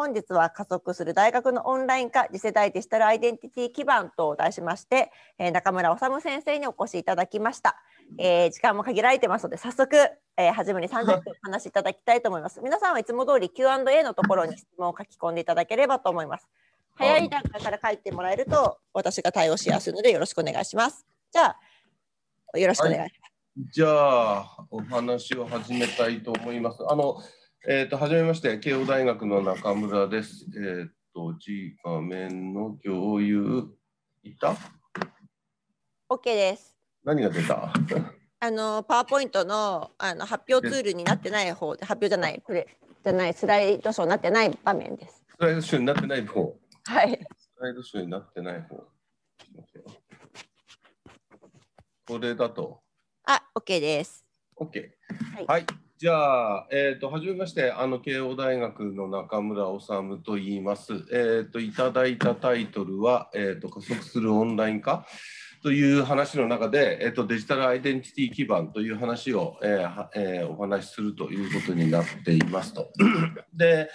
本日は加速する大学のオンライン化次世代デジタルアイデンティティ基盤と題しまして、えー、中村修先生にお越しいただきました、えー、時間も限られてますので早速、えー、初めに30分お話しいただきたいと思います、皆さんはいつも通り Q&A のところに質問を書き込んでいただければと思います早い段階から書いてもらえると私が対応しやすいのでよろしくお願いしますじゃあよろしくお願いします、はい、じゃあお話を始めたいと思いますあのえっ、ー、と、はじめまして、慶応大学の中村です。えっ、ー、と、G 画面の共有、いた ?OK です。何が出たあの、パワーポイントのあの発表ツールになってない方、発表じゃない、プレじゃない、スライドショーになってない場面です。スライドショーになってない方。はい。スライドショーになってない方。これだと。あ、OK です。OK。はい、はいじゃあ、えーと、初めましてあの慶応大学の中村治と言います、えーと、いただいたタイトルは、えーと「加速するオンライン化」という話の中で、えーと、デジタルアイデンティティ基盤という話を、えーえー、お話しするということになっていますと。で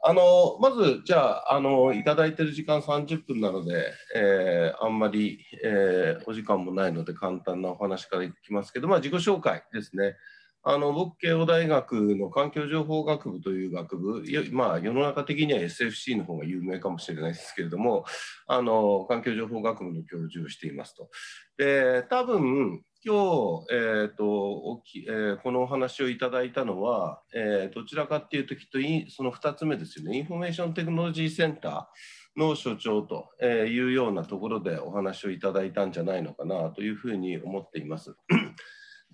あのまず、じゃああの、いただいてる時間30分なので、えー、あんまり、えー、お時間もないので、簡単なお話からいきますけど、まあ、自己紹介ですね。あの僕、慶応大学の環境情報学部という学部、まあ、世の中的には SFC の方が有名かもしれないですけれども、あの環境情報学部の教授をしていますと。で多分今日、えーとえー、このお話をいただいたのは、えー、どちらかっていうときっとその2つ目ですよねインフォメーションテクノロジーセンターの所長というようなところでお話をいただいたんじゃないのかなというふうに思っています。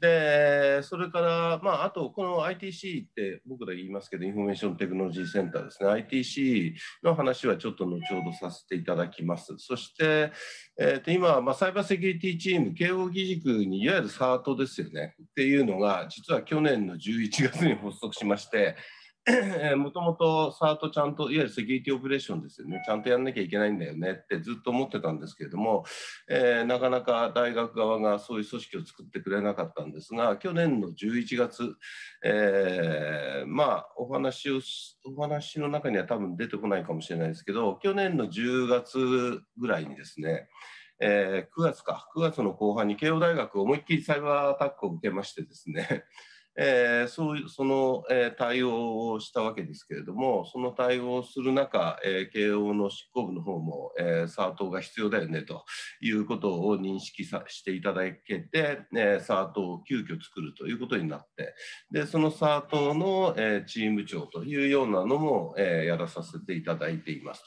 で、それから、まあ、あと、この ITC って僕ら言いますけど、インフォメーションテクノロジーセンターですね。ITC の話はちょっと後ほどさせていただきます。そして、えー、と今、まあ、サイバーセキュリティチーム、慶応義塾にいわゆるサートですよね。っていうのが、実は去年の11月に発足しまして、もともと SART ちゃんといわゆるセキュリティオペレーションですよねちゃんとやんなきゃいけないんだよねってずっと思ってたんですけれども、えー、なかなか大学側がそういう組織を作ってくれなかったんですが去年の11月、えー、まあお話をお話の中には多分出てこないかもしれないですけど去年の10月ぐらいにですねえー、9月か9月の後半に慶応大学思いっきりサイバーアタックを受けましてですねえー、そういうその、えー、対応をしたわけですけれどもその対応をする中、えー、慶応の執行部の方も、えー、サートが必要だよねということを認識さしていただけて、えー、サートを急遽作るということになってでそのサートの、えー、チーム長というようなのも、えー、やらさせていただいていますと。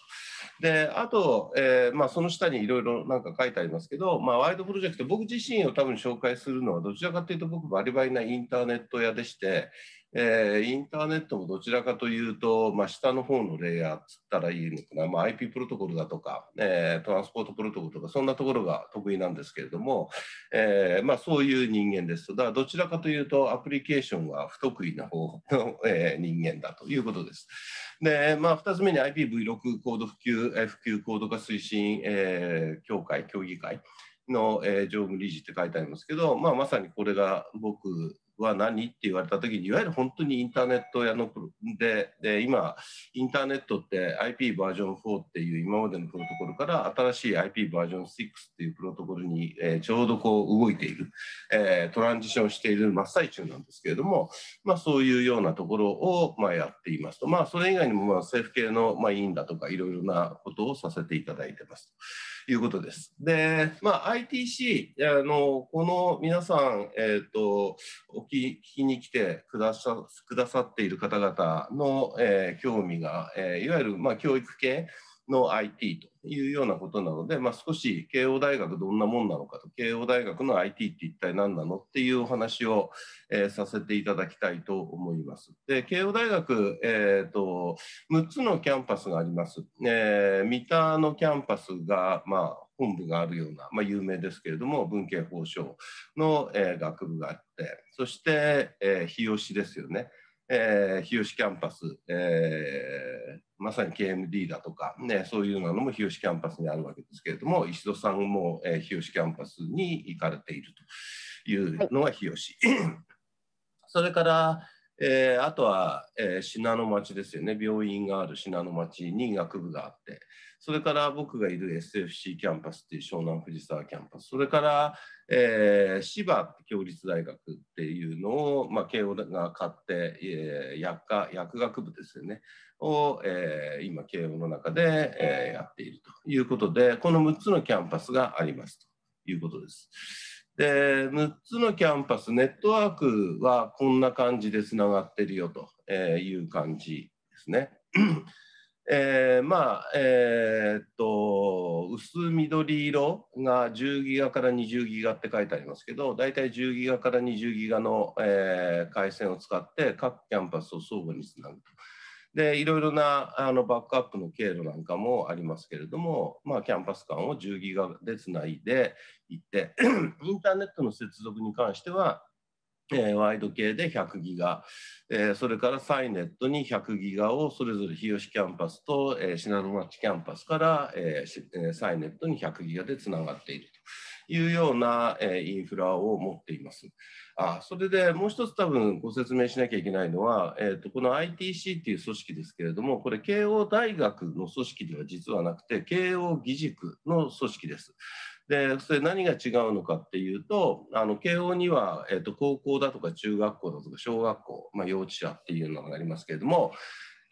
であと、えー、まあ、その下にいろいろなんか書いてありますけど、まあ、ワイドプロジェクト僕自身を多分紹介するのはどちらかというと僕バリバリなインターネット屋でしてえー、インターネットもどちらかというと、まあ、下の方のレイヤーっつったらいいのかな、まあ、IP プロトコルだとか、えー、トランスポートプロトコルとか、そんなところが得意なんですけれども、えー、まあ、そういう人間です。だからどちらかというと、アプリケーションは不得意な方の、え人間だということです。で、まあ、2つ目に IPv6 コード普及、普及高度化推進、え協会、協議会。の、え常務理事って書いてありますけど、まあ、まさにこれが僕は何って言われた時にいわゆる本当にインターネットやのプでで今インターネットって IP バージョン4っていう今までのプロトコルから新しい IP バージョン6っていうプロトコルに、えー、ちょうどこう動いている、えー、トランジションしている真っ最中なんですけれども、まあ、そういうようなところを、まあ、やっていますと、まあ、それ以外にもまあ政府系の、まあ、委員だとかいろいろなことをさせていただいてますということです。で、まあ、ITC あのこの皆さん、えーと聞きに来てくださくださっている方々の、えー、興味が、えー、いわゆる、まあ、教育系の IT というようなことなので、まあ、少し慶応大学どんなもんなのかと慶応大学の IT って一体何なのっていうお話を、えー、させていただきたいと思います。で慶応大学、えーと、と6つのキャンパスがあります。えー、三田のキャンパスが、まあ、本部があるような、まあ、有名ですけれども文系法省の、えー、学部があってそして、えー、日吉ですよね、えー、日吉キャンパス、えー、まさに KMD だとか、ね、そういうのも日吉キャンパスにあるわけですけれども石戸さんも、えー、日吉キャンパスに行かれているというのが日吉。それからえー、あとは、えー、信濃町ですよね病院がある信濃町に学部があってそれから僕がいる SFC キャンパスっていう湘南藤沢キャンパス、それから、えー、芝共立大学っていうのを、まあ、慶応が買って、えー、薬科薬学部ですよね、を、えー、今、慶応の中で、えー、やっているということで、この6つのキャンパスがありますということです。で6つのキャンパスネットワークはこんな感じでつながってるよという感じですね。えー、まあえー、っと薄緑色が10ギガから20ギガって書いてありますけど大体10ギガから20ギガの、えー、回線を使って各キャンパスを相互につなぐと。でいろいろなあのバックアップの経路なんかもありますけれども、まあ、キャンパス間を10ギガでつないでいって インターネットの接続に関してはえー、ワイド系で100ギガ、えー、それからサイネットに100ギガをそれぞれ日吉キャンパスと、えー、信濃町キャンパスから、えー、サイネットに100ギガでつながっているというような、えー、インフラを持っています。あそれでもう一つ多分ご説明しなきゃいけないのは、えーと、とこの ITC っていう組織ですけれどもこれ慶応大学の組織では実はなくて慶応義塾の組織です。でそれ何が違うのかっていうとあの慶応には、えーと、高校だとか中学校だとか小学校、まあ、幼稚舎っていうのがありますけれども、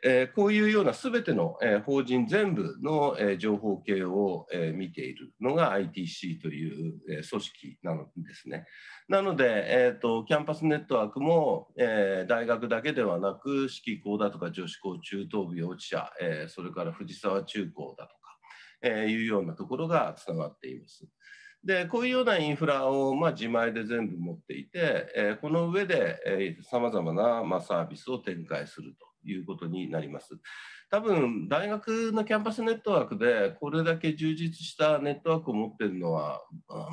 えー、こういうような全ての、えー、法人全部の、えー、情報系を、え見ているのが ITC という、え組織なのですね。なので、えーと、キャンパスネットワークも、え大学だけではなく指揮校だとか女子校中等部幼稚舎、えそれから藤沢中高だとかえいうようなところがつながっています。でこういうようなインフラを、まあ、自前で全部持っていて、えこの上でさまざまな、まサービスを展開するということになります。多分大学のキャンパスネットワークでこれだけ充実したネットワークを持ってるのは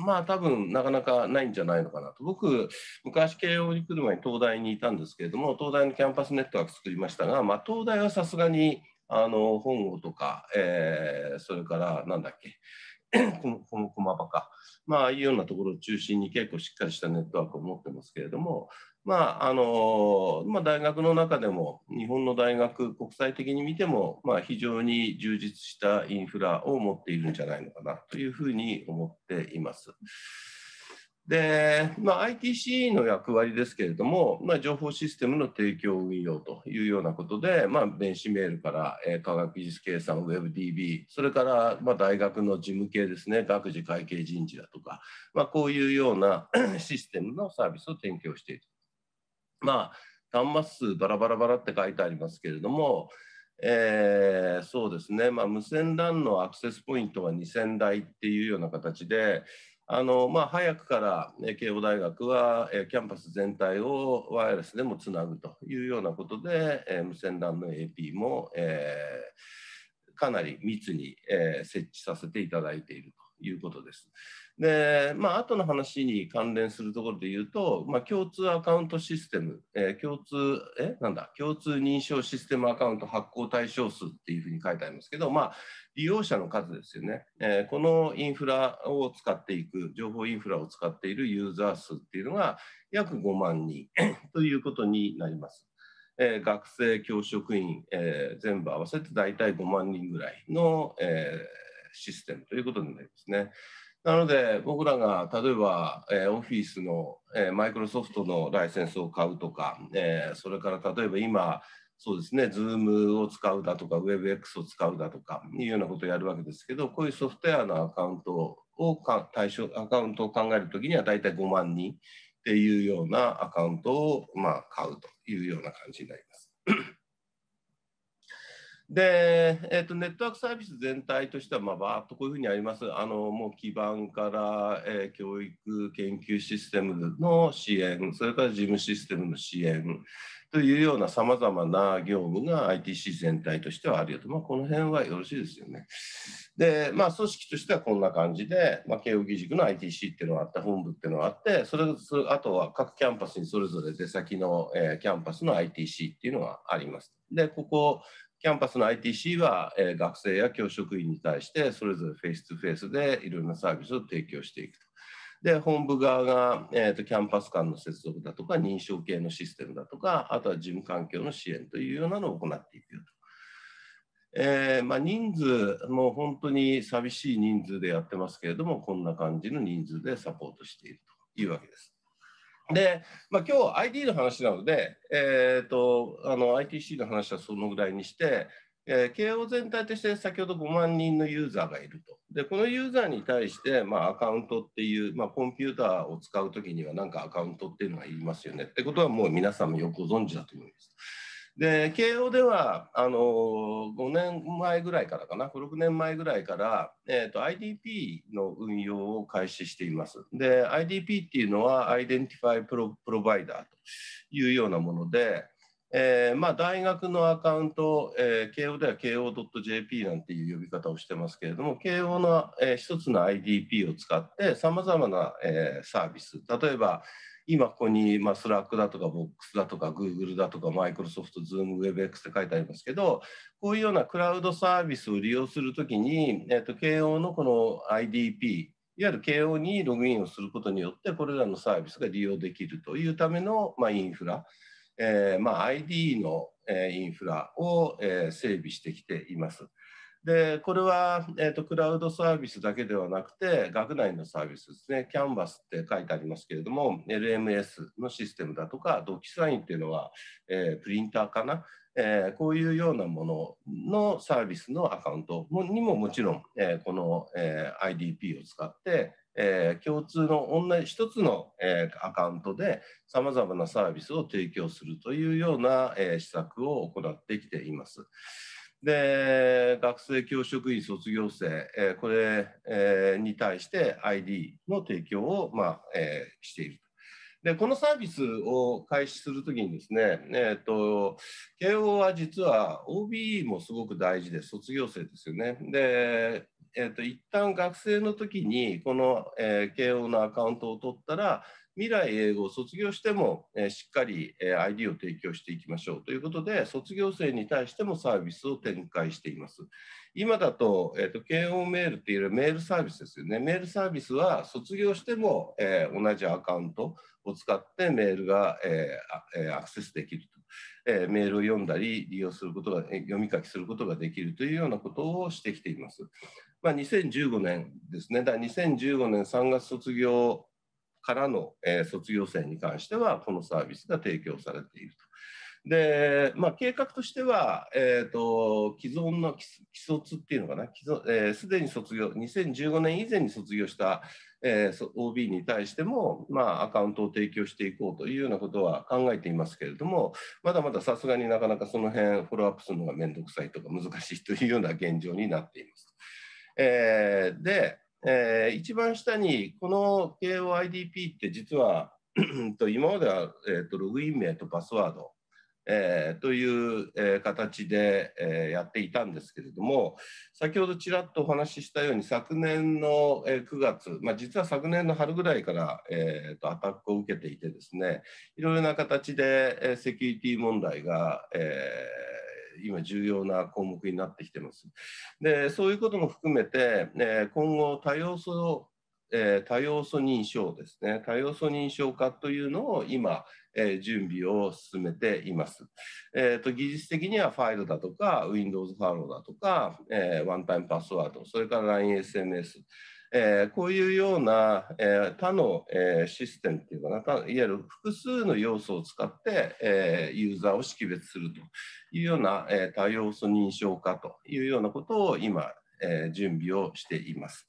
まあ多分なかなかないんじゃないのかなと僕昔慶応に来る前に東大にいたんですけれども東大のキャンパスネットワーク作りましたが、まあ、東大はさすがにあの本郷とか、えー、それからなんだっけ この駒場か、まあ、ああいうようなところを中心に結構しっかりしたネットワークを持ってますけれども、まああのまあ、大学の中でも日本の大学国際的に見ても、まあ、非常に充実したインフラを持っているんじゃないのかなというふうに思っています。で、まあ、ITC の役割ですけれども、まあ、情報システムの提供運用というようなことで、まあ、電子メールから、えー、科学技術計算、WebDB、それから、まあ、大学の事務系ですね、学事会計人事だとか、まあ、こういうような システムのサービスを提供している。まあ、端末数バラバラバラって書いてありますけれども、えー、そうですね、まあ、無線 LAN のアクセスポイントは2000台っていうような形で、あのまあ、早くから慶応大学はキャンパス全体をワイヤレスでもつなぐというようなことで、え無線 LAN の AP も、えー、かなり密に、え設置させていただいているいうことです。で、まあ後の話に関連するところで言うと、まあ、共通アカウントシステム、えー、共通、え、なんだ、共通認証システムアカウント発行対象数っていうふうに書いてありますけど、まあ、利用者の数ですよね、えー、このインフラを使っていく、情報インフラを使っているユーザー数っていうのが約5万人 ということになります。えー、学生、教職員、えー、全部合わせて大体5万人ぐらいの、えー、システムということになりますね。なので僕らが例えば、えー、オフィスの、えー、マイクロソフトのライセンスを買うとか、えー、それから例えば今そうですね Zoom を使うだとか WebX を使うだとかいうようなことをやるわけですけどこういうソフトウェアのアカウントを対象アカウントを考えるときには大体5万人っていうようなアカウントを、まあ、買うというような感じになります。で、えーと、ネットワークサービス全体としては、まあ、ばーっとこういうふうにあります。あのもう基盤から、えー、教育研究システムの支援、それから事務システムの支援というようなさまざまな業務が ITC 全体としてはあるよと、まあ、この辺はよろしいですよね。で、まあ、組織としてはこんな感じで、まあ、慶應義塾の ITC っていうのがあって、本部っていうのがあって、それあとは各キャンパスにそれぞれ出先の、えー、キャンパスの ITC っていうのがあります。で、ここ、キャンパスの ITC は、え学生や教職員に対してそれぞれフェイス2フェイスでいろんなサービスを提供していくと。で本部側が、えーと、とキャンパス間の接続だとか認証系のシステムだとかあとは事務環境の支援というようなのを行っていくよと。えー、まあ、人数も本当に寂しい人数でやってますけれどもこんな感じの人数でサポートしているというわけです。で、まあ、今日 ID の話なので、えーと、あの ITC の話はそのぐらいにして、えー、慶応全体として先ほど5万人のユーザーがいると。で、このユーザーに対して、まあ、アカウントっていう、まあ、コンピューターを使うときには、なんかアカウントっていうのがいりますよねってことは、もう皆さんもよくご存知だと思います。で慶応ではあの5年前ぐらいからかな56年前ぐらいから、えーと、IDP の運用を開始していますで IDP っていうのはアイデンティファイプロプロバイダーというようなもので、えーまあ、大学のアカウント、えー、慶応では慶応 .jp なんていう呼び方をしてますけれども慶応の、えー、一つの IDP を使ってさまざまな、えー、サービス例えば今ここに、まあ、スラックだとか、ボックスだとか、グーグルだとか、マイクロソフト、ズーム、ウェブ X って書いてありますけど、こういうようなクラウドサービスを利用するときに、えっと、慶応のこの IDP、いわゆる慶応にログインをすることによって、これらのサービスが利用できるというための、まあ、インフラ、えーまあ、ID の、えー、インフラを、えー、整備してきています。でこれは、えーと、クラウドサービスだけではなくて学内のサービスですねキャンバスって書いてありますけれども LMS のシステムだとかドキサインっていうのは、えー、プリンターかな、えー、こういうようなもののサービスのアカウントにももちろん、えー、この、え IDP を使ってえー、共通の同じ一つの、えー、アカウントでさまざまなサービスを提供するというような、えー、施策を行ってきています。で学生教職員卒業生、えこれ、えに対して ID の提供を、まあえしているでこのサービスを開始するときにですね、えーと、慶応は実は OB もすごく大事で卒業生ですよね。で、えーと、一旦学生の時にこの、えー、慶応のアカウントを取ったら、未来英語を卒業しても、えしっかり、え ID を提供していきましょうということで、卒業生に対してもサービスを展開しています。今だと、えーと、KO メールっていうメールサービスですよね。メールサービスは卒業しても、えー、同じアカウントを使ってメールが、えー、アクセスできると、えー、メールを読んだり、利用することが、読み書きすることができるというようなことをしてきています。まあ、2015年ですね。だ2015年3月卒業からの、え卒業生に関しては、このサービスが提供されていると。で、まあ、計画としては、えーと、既存の既卒っていうのかな、す、えー、で、に卒業、2015年以前に卒業した、えー、OB に対しても、まあ、アカウントを提供していこうというようなことは考えていますけれども、まだまださすがになかなかその辺フォローアップするのが面倒くさいとか難しいというような現状になっています。えー、で、えー、一番下にこの KOIDP って実は今までは、えーと、ログイン名とパスワード、えー、という、えー、形で、えー、やっていたんですけれども先ほどちらっとお話ししたように昨年の、えー、9月、まあ、実は昨年の春ぐらいから、えーと、とアタックを受けていてですねいろいろな形で、えー、セキュリティ問題が、えー今重要な項目になってきてます。でそういうことも含めて、え今後多様素え多様素認証ですね多様素認証化というのを今、え準備を進めています、えーと、と技術的にはファイルだとか Windows ファローだとか、えー、ワンタイムパスワードそれから LINESMS えー、こういうような、えー、他の、えー、システムっていうかないわゆる複数の要素を使って、えユーザーを識別するというような、え多要素認証化というようなことを今、え準備をしています。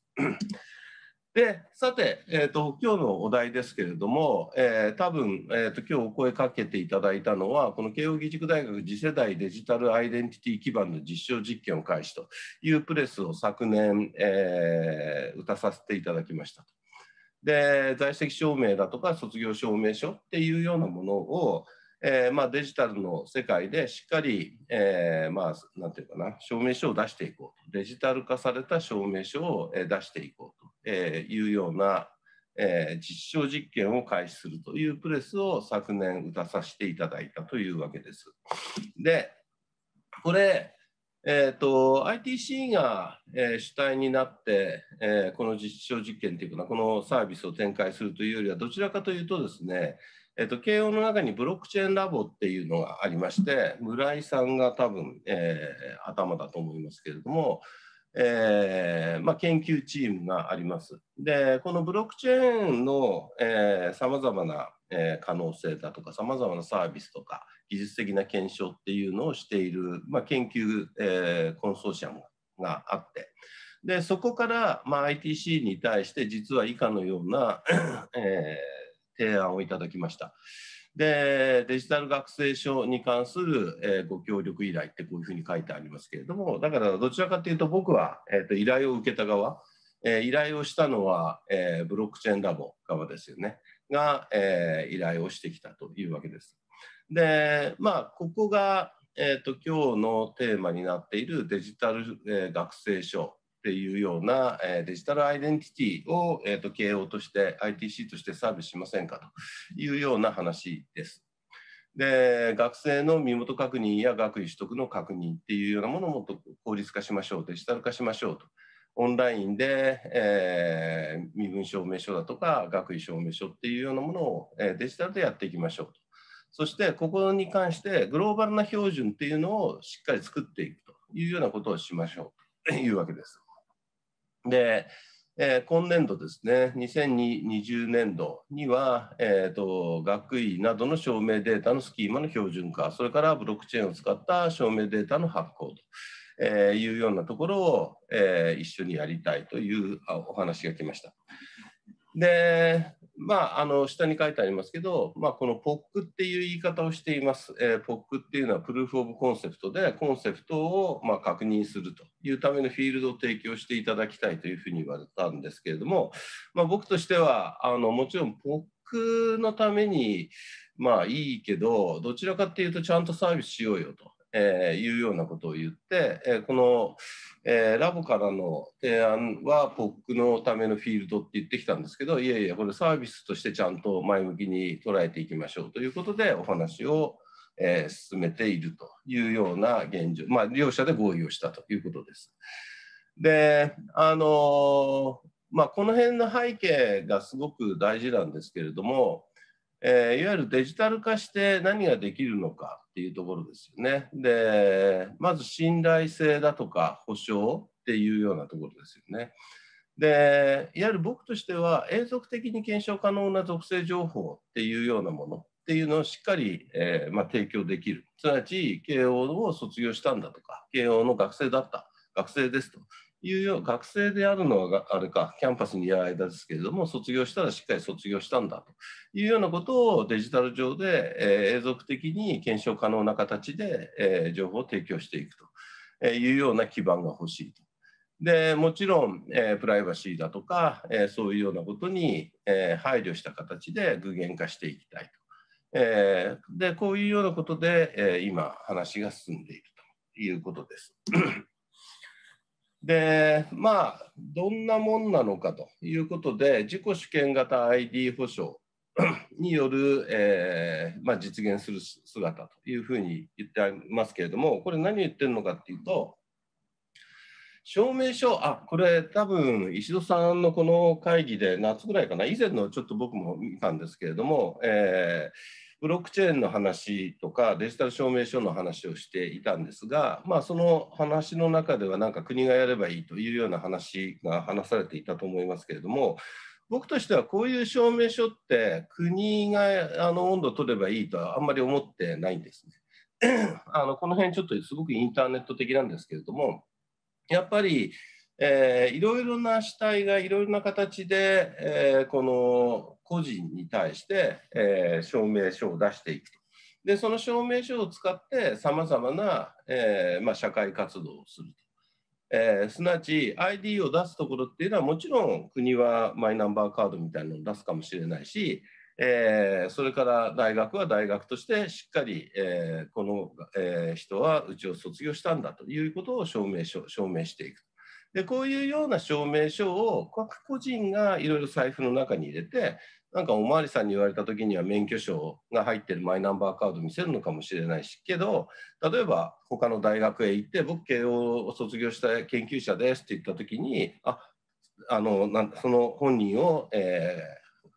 でさて、えーと、今日のお題ですけれども、えー、多分、えーと、と今日お声かけていただいたのはこの慶應義塾大学次世代デジタルアイデンティティ基盤の実証実験を開始というプレスを昨年、えー、打たさせていただきました。で在籍証明だとか卒業証明書っていうようなものを、えーまあ、デジタルの世界でしっかり、えーまあ、なんていうかな証明書を出していこうとデジタル化された証明書を出していこうというような、えー、実証実験を開始するというプレスを昨年打たさせていただいたというわけです。でこれえーと、ITC が、え主体になって、えー、この実証実験というかな、このサービスを展開するというよりは、どちらかというとですね、えっと、慶応の中にブロックチェーンラボっていうのがありまして、村井さんが多分、えー、頭だと思いますけれども、えーまあ、研究チームがあります。で、このブロックチェーンのさまざまな、えー、可能性だとか、さまざまなサービスとか、技術的な検証っていうのをしている、まあ、研究、えー、コンソーシアムがあって、でそこから、まあ、ITC に対して、実は以下のような、えー提案をいただきました。でデジタル学生証に関する、えー、ご協力依頼ってこういうふうに書いてありますけれどもだからどちらかというと僕は、えーと、依頼を受けた側、えー、依頼をしたのは、えー、ブロックチェーンラボ側ですよねが、え依頼をしてきたというわけです。でまあここが、えーと、と今日のテーマになっているデジタル、え学生証っていうような、えデジタルアイデンティティを、えーと、と経営として ITC としてサービスしませんかというような話です。で学生の身元確認や学位取得の確認っていうようなものもと効率化しましょうデジタル化しましょうとオンラインで、えー、身分証明書だとか学位証明書っていうようなものを、えー、デジタルでやっていきましょうとそしてここに関してグローバルな標準っていうのをしっかり作っていくというようなことをしましょうというわけです。で、えー、今年度ですね2020年度には、えーと、学位などの証明データのスキーマの標準化それからブロックチェーンを使った証明データの発行というようなところを、えー、一緒にやりたいというお話が来ました。でまあ、あの下に書いてありますけど、まあ、この POC っていう言い方をしています。えー、POC っていうのはプルーフ・オブ・コンセプトで、コンセプトをま確認するというためのフィールドを提供していただきたいというふうに言われたんですけれども、まあ、僕としてはあのもちろん POC のためにまあいいけど、どちらかっていうとちゃんとサービスしようよと。えー、いうようなことを言って、えー、この、えー、ラボからの提案は POC のためのフィールドって言ってきたんですけどいえいえこれサービスとしてちゃんと前向きに捉えていきましょうということでお話を、えー、進めているというような現状、まあ、両者で合意をしたということです。であのまあ、この辺の背景がすごく大事なんですけれども、えいわゆるデジタル化して何ができるのかっていうところですよね。で、まず信頼性だとか保証っていうようなところですよね。で、いわゆる僕としては永続的に検証可能な属性情報っていうようなものっていうのをしっかり、えー、まあ、提供できる。すなわち、慶応を卒業したんだとか、慶応の学生だった、学生ですというよう学生であるのはあれかキャンパスにいる間ですけれども卒業したらしっかり卒業したんだというようなことをデジタル上で、えー、永続的に検証可能な形で、えー、情報を提供していくというような基盤が欲しいと。でもちろん、えー、プライバシーだとか、えそういうようなことに、え配慮した形で具現化していきたいと。えでこういうようなことで、え今話が進んでいるということです。でまあどんなもんなのかということで自己主権型 ID 保証 による、えー、まあ、実現する姿というふうに言ってありますけれどもこれ何言ってるのかっていうと証明書あこれ多分石戸さんのこの会議で夏ぐらいかな以前のちょっと僕も見たんですけれども、えーブロックチェーンの話とかデジタル証明書の話をしていたんですが、まあ、その話の中ではなんか国がやればいいというような話が話されていたと思いますけれども僕としてはこういう証明書って国があの温度を取ればいいとはあんまり思ってないんですね。あのこの辺ちょっとすごくインターネット的なんですけれどもやっぱり、えー、いろいろな主体がいろいろな形で、えー、この個人に対して、えー、証明書を出していくと。でその証明書を使ってさまざまな、えま社会活動をすると、えー、すなわち ID を出すところっていうのはもちろん国はマイナンバーカードみたいなのを出すかもしれないし、えー、それから大学は大学としてしっかり、えこの、え人はうちを卒業したんだということを証明証明していく。でこういうような証明書を各個人がいろいろ財布の中に入れてなんかお巡りさんに言われた時には免許証が入ってるマイナンバーカード見せるのかもしれないしけど例えば他の大学へ行って僕慶応を卒業した研究者ですって言った時にああのなその本人を、え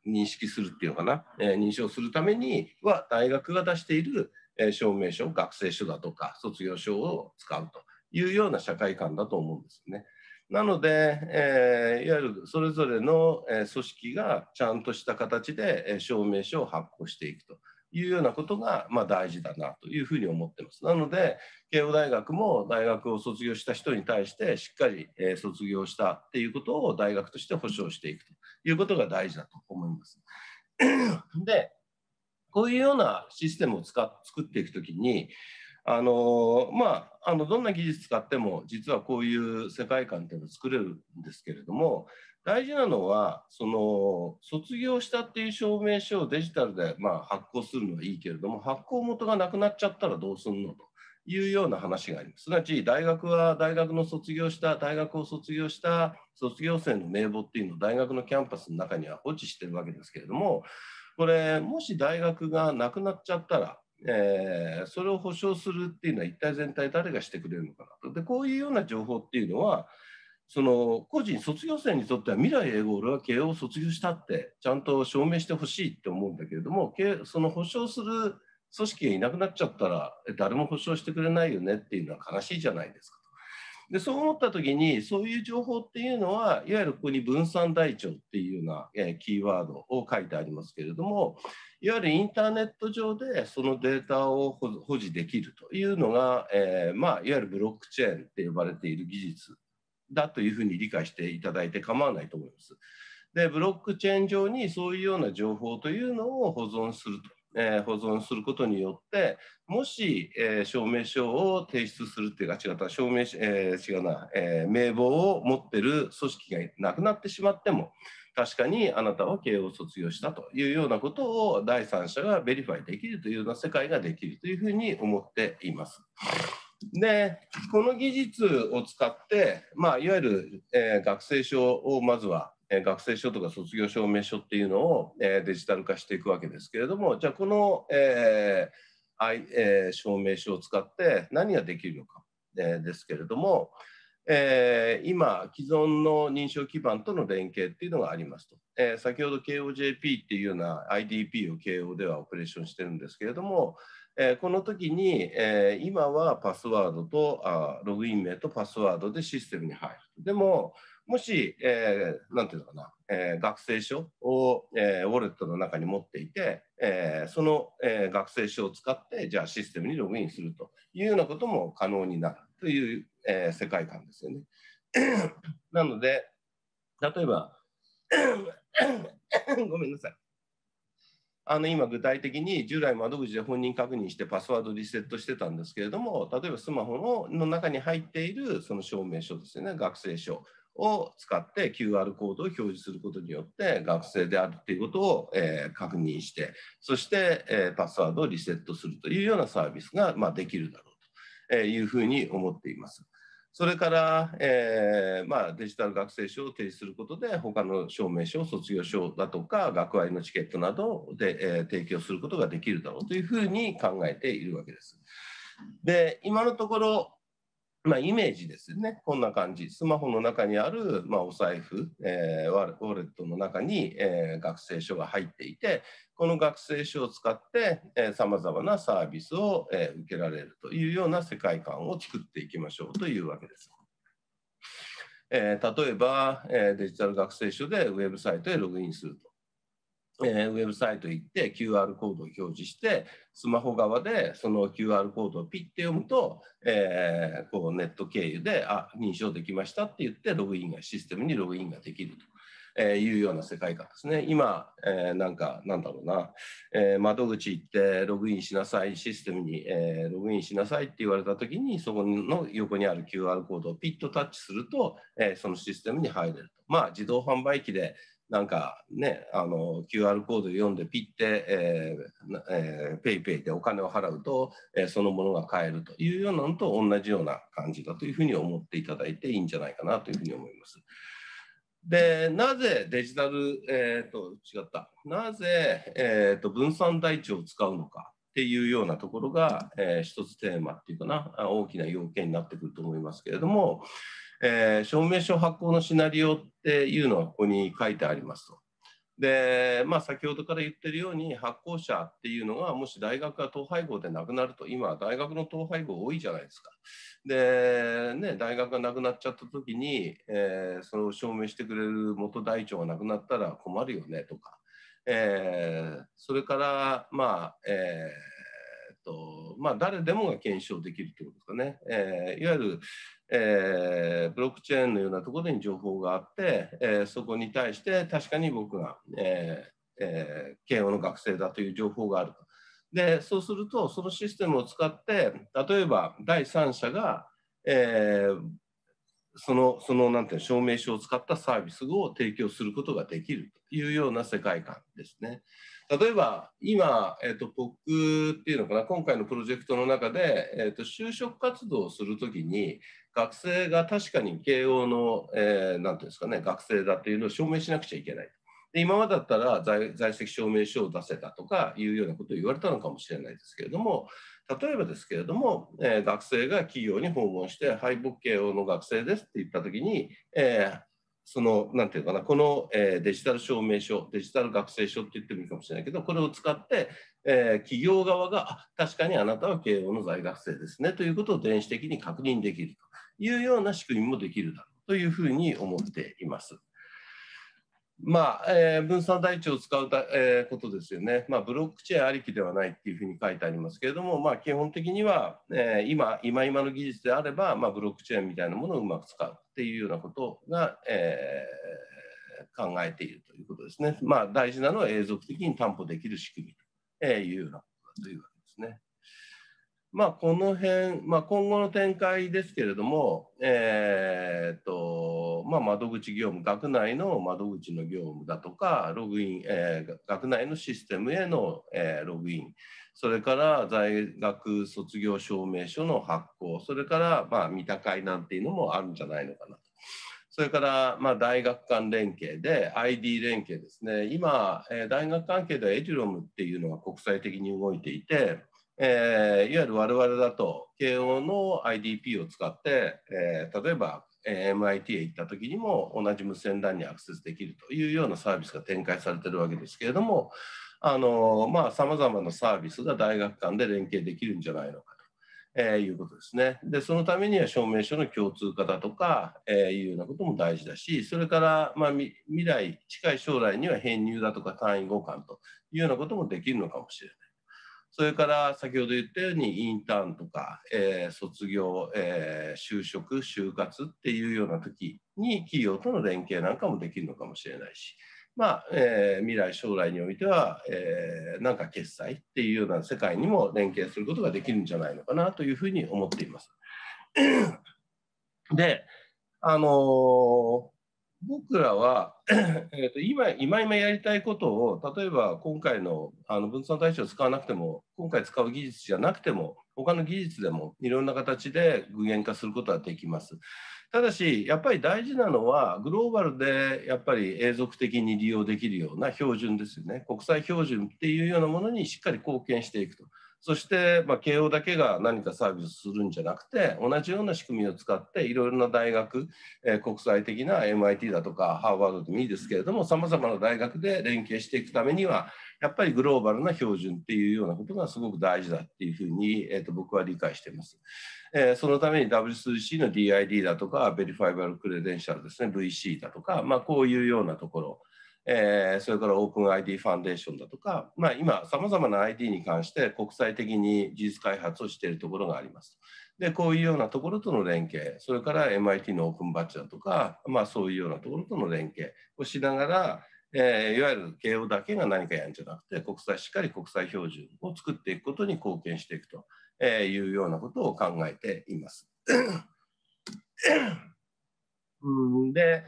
ー、認識するっていうのかな、えー、認証するためには大学が出している、えー、証明書学生書だとか卒業証を使うというような社会観だと思うんですよね。なので、えー、いわゆるそれぞれの組織がちゃんとした形で証明書を発行していくというようなことが、まあ、大事だなというふうに思ってます。なので慶応大学も大学を卒業した人に対してしっかり、え卒業したっていうことを大学として保障していくということが大事だと思います。でこういうようなシステムを使っ作っていくときにあのまあ、あのどんな技術使っても実はこういう世界観っていうのを作れるんですけれども大事なのはその卒業したっていう証明書をデジタルで、まあ、発行するのはいいけれども発行元がなくなっちゃったらどうすんのというような話がありますすなわち大学は大学の卒業した大学を卒業した卒業生の名簿っていうのを大学のキャンパスの中には放置してるわけですけれどもこれもし大学がなくなっちゃったらえー、それを保証するっていうのは一体全体誰がしてくれるのかなとでこういうような情報っていうのはその個人卒業生にとっては未来永劫俺は慶応を卒業したってちゃんと証明してほしいって思うんだけれどもその保証する組織がいなくなっちゃったら誰も保証してくれないよねっていうのは悲しいじゃないですかでそう思った時にそういう情報っていうのはいわゆるここに分散台帳っていうような、えー、キーワードを書いてありますけれどもいわゆるインターネット上でそのデータを保持できるというのが、えー、まあ、いわゆるブロックチェーンって呼ばれている技術だというふうに理解していただいて構わないと思います。でブロックチェーン上にそういうような情報というのを保存すると、えー、保存することによってもし、えー、証明書を提出するっていうか違った証明、えー、違うな、え名簿を持ってる組織がなくなってしまっても確かにあなたは慶応を卒業したというようなことを第三者がベリファイできるというような世界ができるというふうに思っています。でこの技術を使って、まあ、いわゆる、えー、学生証をまずは、えー、学生証とか卒業証明書っていうのを、えー、デジタル化していくわけですけれどもじゃあこの、えーあいえー、証明書を使って何ができるのか、えー、ですけれども。えー、今、既存の認証基盤との連携っていうのがありますと、えー、先ほど KOJP っていうような IDP を KO ではオペレーションしてるんですけれども、えー、この時に、え今はパスワードとあログイン名とパスワードでシステムに入る。でも、もし、えー、ていうのかな、え学生証を、えウォレットの中に持っていて、えその、え学生証を使って、じゃあシステムにログインするというようなことも可能になる。という、えー、世界観ですよね。なので、例えば、ごめんなさい。あの今具体的に従来窓口で本人確認してパスワードリセットしてたんですけれども例えばスマホの中に入っているその証明書ですよね学生証を使って QR コードを表示することによって学生であるということを、え確認してそして、えパスワードをリセットするというようなサービスが、まできるだろいうふうに思っています。それから、えー、まあ、デジタル学生証を提示することで、他の証明書、卒業証だとか、学割のチケットなどで、えー、提供することができるだろうというふうに考えているわけです。で、今のところ、まあ、イメージですよね。こんな感じ。スマホの中にある、まあ、お財布、えー、ウォレットの中に、えー、学生証が入っていて、この学生証を使ってさまざまなサービスを、えー、受けられるというような世界観を作っていきましょうというわけです。えー、例えば、えー、デジタル学生証でウェブサイトへログインすると。えー、ウェブサイト行って QR コードを表示してスマホ側でその QR コードをピッて読むと、えー、こうネット経由であ認証できましたって言ってログインがシステムにログインができると。えー、いうような世界観ですね。今、えー、なんか、なんだろうな、えー、窓口行ってログインしなさい、システムに、えー、ログインしなさいって言われたときに、そこの横にある QR コードをピッとタッチすると、えー、そのシステムに入れると。まあ、自動販売機でなんかね、あの QR コード読んでピッて、えーえー、ペイペイでお金を払うと、えー、そのものが買えるというようなのと同じような感じだというふうに思っていただいていいんじゃないかなというふうに思います。でなぜデジタル、えーと、違ったなぜ、えーと、分散台帳を使うのかっていうようなところが、えー、一つテーマっていうかな大きな要件になってくると思いますけれども、えー、証明書発行のシナリオっていうのがここに書いてありますと。で、まあ、先ほどから言ってるように発行者っていうのがもし大学が統廃合でなくなると今大学の統廃合多いじゃないですか。で、ね、大学がなくなっちゃった時に、えー、それを証明してくれる元大長がなくなったら困るよねとか、えー、それからまあ、えーとまあ、誰でもが検証できるということですかね、えー、いわゆる、えー、ブロックチェーンのようなところに情報があって、えー、そこに対して確かに僕が、ええー、慶応の学生だという情報があると。でそうするとそのシステムを使って例えば第三者が、えー、そのそのなんていう証明書を使ったサービスを提供することができるというような世界観ですね。例えば今、えーと、僕っていうのかな今回のプロジェクトの中で、えーと、就職活動をする時に学生が確かに慶応の何、えー、ていうんですかね学生だっていうのを証明しなくちゃいけない。で今までだったら在籍証明書を出せたとかいうようなことを言われたのかもしれないですけれども例えばですけれども、えー、学生が企業に訪問して「はい僕慶応の学生です」って言った時に、えーその、なんていうかな、この、えー、デジタル証明書、デジタル学生証って言ってもいいかもしれないけど、これを使って、えー、企業側が、確かにあなたは慶応の在学生ですね、ということを電子的に確認できるというような仕組みもできるだろうというふうに思っています。まあえー、分散台帳を使うた、えー、ことですよね、まあ、ブロックチェーンありきではないっていうふうに書いてありますけれども、まあ、基本的には、えー、今今今の技術であれば、まあ、ブロックチェーンみたいなものをうまく使うっていうようなことが、えー、考えているということですね、まあ、大事なのは永続的に担保できる仕組みというようなことだというわけですね。まあ、この辺、まあ、今後の展開ですけれども、えーとまあ、窓口業務、学内の窓口の業務だとか、ログイン、えー、学内のシステムへの、えー、ログイン、それから在学卒業証明書の発行、それから、まあ、見た会なんていうのもあるんじゃないのかなと。それから、まあ、大学間連携で ID 連携ですね。今、えー、大学関係ではエデュロムっていうのが国際的に動いていて、えー、いわゆる我々だと慶応の IDP を使って、えー、例えば MIT へ行った時にも同じ無線 LAN にアクセスできるというようなサービスが展開されてるわけですけれどもさまざ、あ、まなサービスが大学間で連携できるんじゃないのかと、えー、いうことですね。でそのためには証明書の共通化だとか、えー、いうようなことも大事だしそれから、まあ、未来近い将来には編入だとか単位互換というようなこともできるのかもしれない。それから先ほど言ったようにインターンとか、えー、卒業、えー、就職、就活っていうような時に企業との連携なんかもできるのかもしれないし、まあえー、未来、将来においては、えー、なんか決済っていうような世界にも連携することができるんじゃないのかなというふうに思っています。で、あの僕らは、えー、と今今今やりたいことを例えば今回のあの分散対象を使わなくても今回使う技術じゃなくても他の技術でもいろんな形で具現化することはできます。ただしやっぱり大事なのはグローバルでやっぱり永続的に利用できるような標準ですよね国際標準っていうようなものにしっかり貢献していくと。そして、まあ、慶応だけが何かサービスするんじゃなくて同じような仕組みを使っていろいろな大学、えー、国際的な MIT だとかハーバードでもいいですけれどもさまざまな大学で連携していくためにはやっぱりグローバルな標準っていうようなことがすごく大事だっていうふうに、えー、と僕は理解しています。えー、そのために w 2 c の DID だとかベリファイバルクレデンシャルですね VC だとか、まあ、こういうようなところえー、それからオープン ID ファンデーションだとか、まあ、今、さまざまな ID に関して国際的に技術開発をしているところがあります。で、こういうようなところとの連携、それから MIT のオープンバッジだとか、まあ、そういうようなところとの連携をしながら、えー、いわゆる慶応だけが何かやるんじゃなくて、国際しっかり国際標準を作っていくことに貢献していくというようなことを考えています。うんで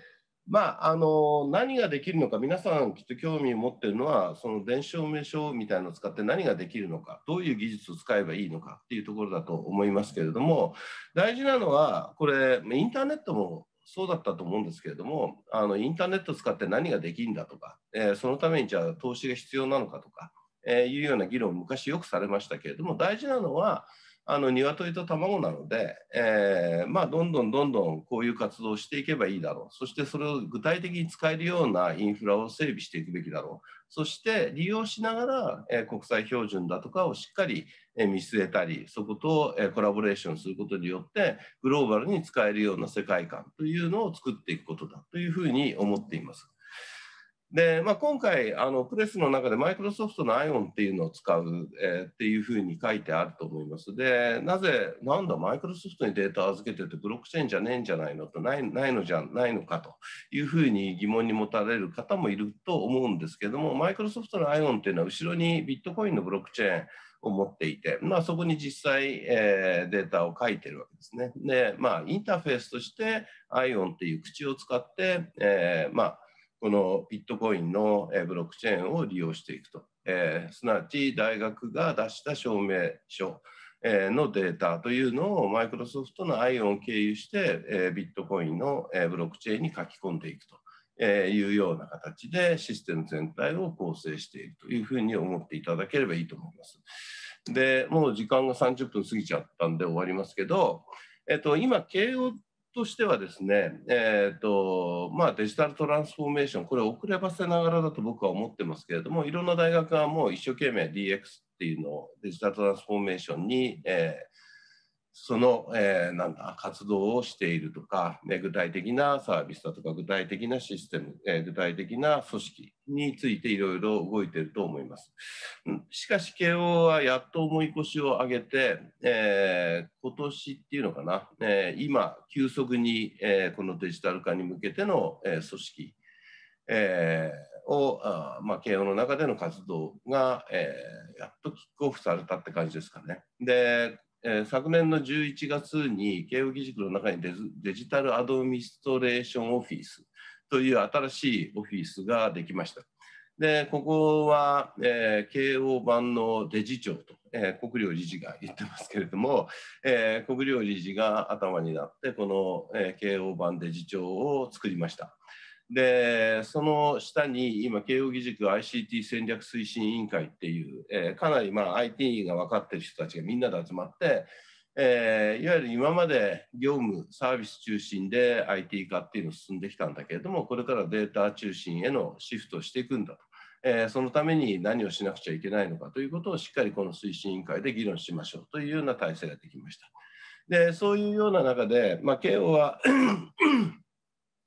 まあ、あの何ができるのか皆さんきっと興味を持ってるのはその電子証明書みたいのを使って何ができるのかどういう技術を使えばいいのかっていうところだと思いますけれども大事なのはこれインターネットもそうだったと思うんですけれどもあのインターネット使って何ができるんだとか、えー、そのためにじゃあ投資が必要なのかとか、えー、いうような議論昔よくされましたけれども大事なのはあの鶏と卵なので、えー、まあ、どんどんどんどんこういう活動をしていけばいいだろうそしてそれを具体的に使えるようなインフラを整備していくべきだろうそして利用しながら、えー、国際標準だとかをしっかり、え見据えたりそこと、えコラボレーションすることによってグローバルに使えるような世界観というのを作っていくことだというふうに思っています。で、まあ、今回あのプレスの中でマイクロソフトの ION っていうのを使う、えー、っていうふうに書いてあると思います。でなぜなんだマイクロソフトにデータ預けててブロックチェーンじゃねえんじゃないのとないないのじゃないのかというふうに疑問に持たれる方もいると思うんですけどもマイクロソフトの ION っていうのは後ろにビットコインのブロックチェーンを持っていて、まあ、そこに実際、えー、データを書いてるわけですね。でまあインターフェースとして ION っていう口を使って、えー、まあこのビットコインのブロックチェーンを利用していくと、えー、すなわち大学が出した証明書のデータというのをマイクロソフトの ION を経由して、えビットコインのブロックチェーンに書き込んでいくと。いうような形でシステム全体を構成しているというふうに思っていただければいいと思います。でもう時間が30分過ぎちゃったんで終わりますけど、えっと、今慶応としてはですね、えーとまあ、デジタルトランスフォーメーション、これ遅ればせながらだと僕は思ってますけれども、いろんな大学がもう一生懸命 DX っていうのをデジタルトランスフォーメーションに、えーその、えー、なんだ活動をしているとか、ね、具体的なサービスだとか具体的なシステム、えー、具体的な組織についていろいろ動いていると思います。しかし慶応はやっと重い腰を上げて、えー、今年っていうのかな、えー、今急速に、えー、このデジタル化に向けての、えー、組織、えー、をあ、まあ、慶応の中での活動が、えー、やっとキックオフされたって感じですかね。でえー、昨年の11月に慶應義塾の中にデデジタルアドミストレーションオフィスという新しいオフィスができました。でここは、えー、慶応版のデジ庁と、えー、国領理事が言ってますけれども、えー、国領理事が頭になってこの、えー、慶応版デジ庁を作りました。でその下に今慶應義塾 ICT 戦略推進委員会っていう、えー、かなりまあ IT が分かってる人たちがみんなで集まって、えー、いわゆる今まで業務サービス中心で IT 化っていうのを進んできたんだけれどもこれからデータ中心へのシフトをしていくんだと。えー、そのために何をしなくちゃいけないのかということをしっかりこの推進委員会で議論しましょうというような体制ができました。でそういうような中で、まあ、慶応は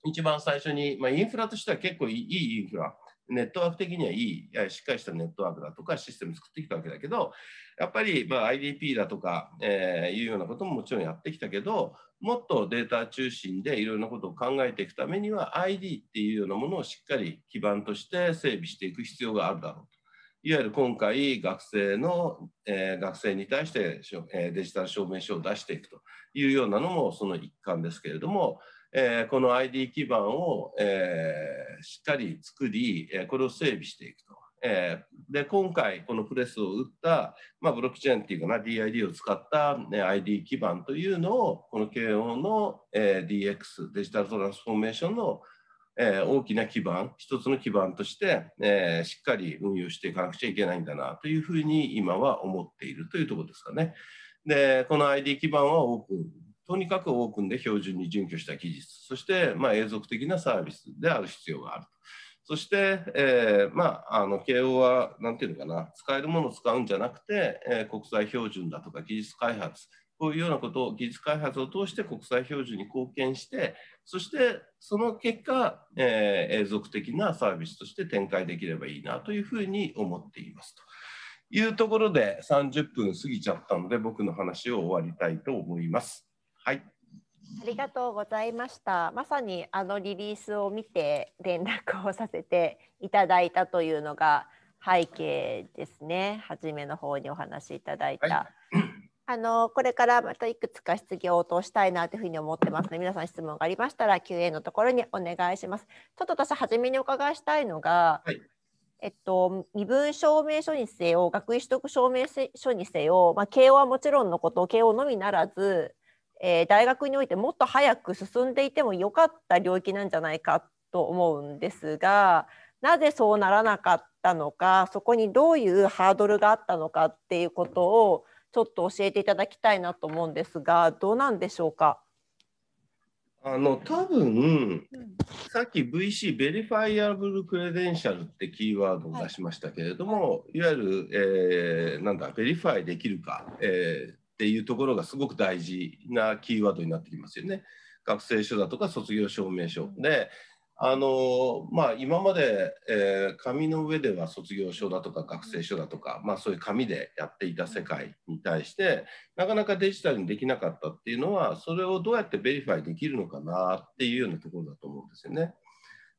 一番最初に、まあ、インフラとしては結構いいインフラネットワーク的にはいいしっかりしたネットワークだとかシステム作ってきたわけだけどやっぱりま IDP だとか、えー、いうようなことももちろんやってきたけどもっとデータ中心でいろんなことを考えていくためには ID っていうようなものをしっかり基盤として整備していく必要があるだろうと。いわゆる今回学生の、えー、学生に対して、えデジタル証明書を出していくというようなのもその一環ですけれどもえー、この ID 基盤を、えー、しっかり作り、えー、これを整備していくと。えー、で今回このプレスを打った、まあ、ブロックチェーンっていうかな DID を使った、ね、ID 基盤というのをこの KO の、えー、DX デジタルトランスフォーメーションの、えー、大きな基盤一つの基盤として、えー、しっかり運用していかなくちゃいけないんだなというふうに今は思っているというところですかね。でこの ID 基盤はオープンとにかくオープンで標準に準拠した技術そして、ま永続的なサービスである必要があると。そして、えー、まあ、あの慶応は何て言うのかな使えるものを使うんじゃなくて、えー、国際標準だとか技術開発こういうようなことを技術開発を通して国際標準に貢献してそしてその結果、えー、永続的なサービスとして展開できればいいなというふうに思っていますと。いうところで30分過ぎちゃったので僕の話を終わりたいと思います。はいありがとうございました。まさにあのリリースを見て連絡をさせていただいたというのが背景ですね。初めの方にお話しいただいた。はい、あのこれからまたいくつか質疑応答したいなというふうに思ってますので、皆さん質問がありましたら Q&A のところにお願いします。ちょっと私初めにお伺いしたいのが、はい、えっと、身分証明書にせよ、学位取得証明書にせよ、まあ、慶応はもちろんのこと、慶応のみならず、えー、大学においてもっと早く進んでいてもよかった領域なんじゃないかと思うんですがなぜそうならなかったのかそこにどういうハードルがあったのかっていうことをちょっと教えていただきたいなと思うんですがどうなんでしょうかあの多分、うん、さっき VC ベリファイアブルクレデンシャルってキーワードを出しましたけれども、はい、いわゆる、えー、なんだベリファイできるか、えー、っていうところがすごく大事なキーワードになってきますよね。学生証だとか卒業証明書であのまあ、今まで、えー、紙の上では卒業証だとか学生証だとか、まあ、そういう紙でやっていた世界に対してなかなかデジタルにできなかったっていうのはそれをどうやってベリファイできるのかなっていうようなところだと思うんですよね。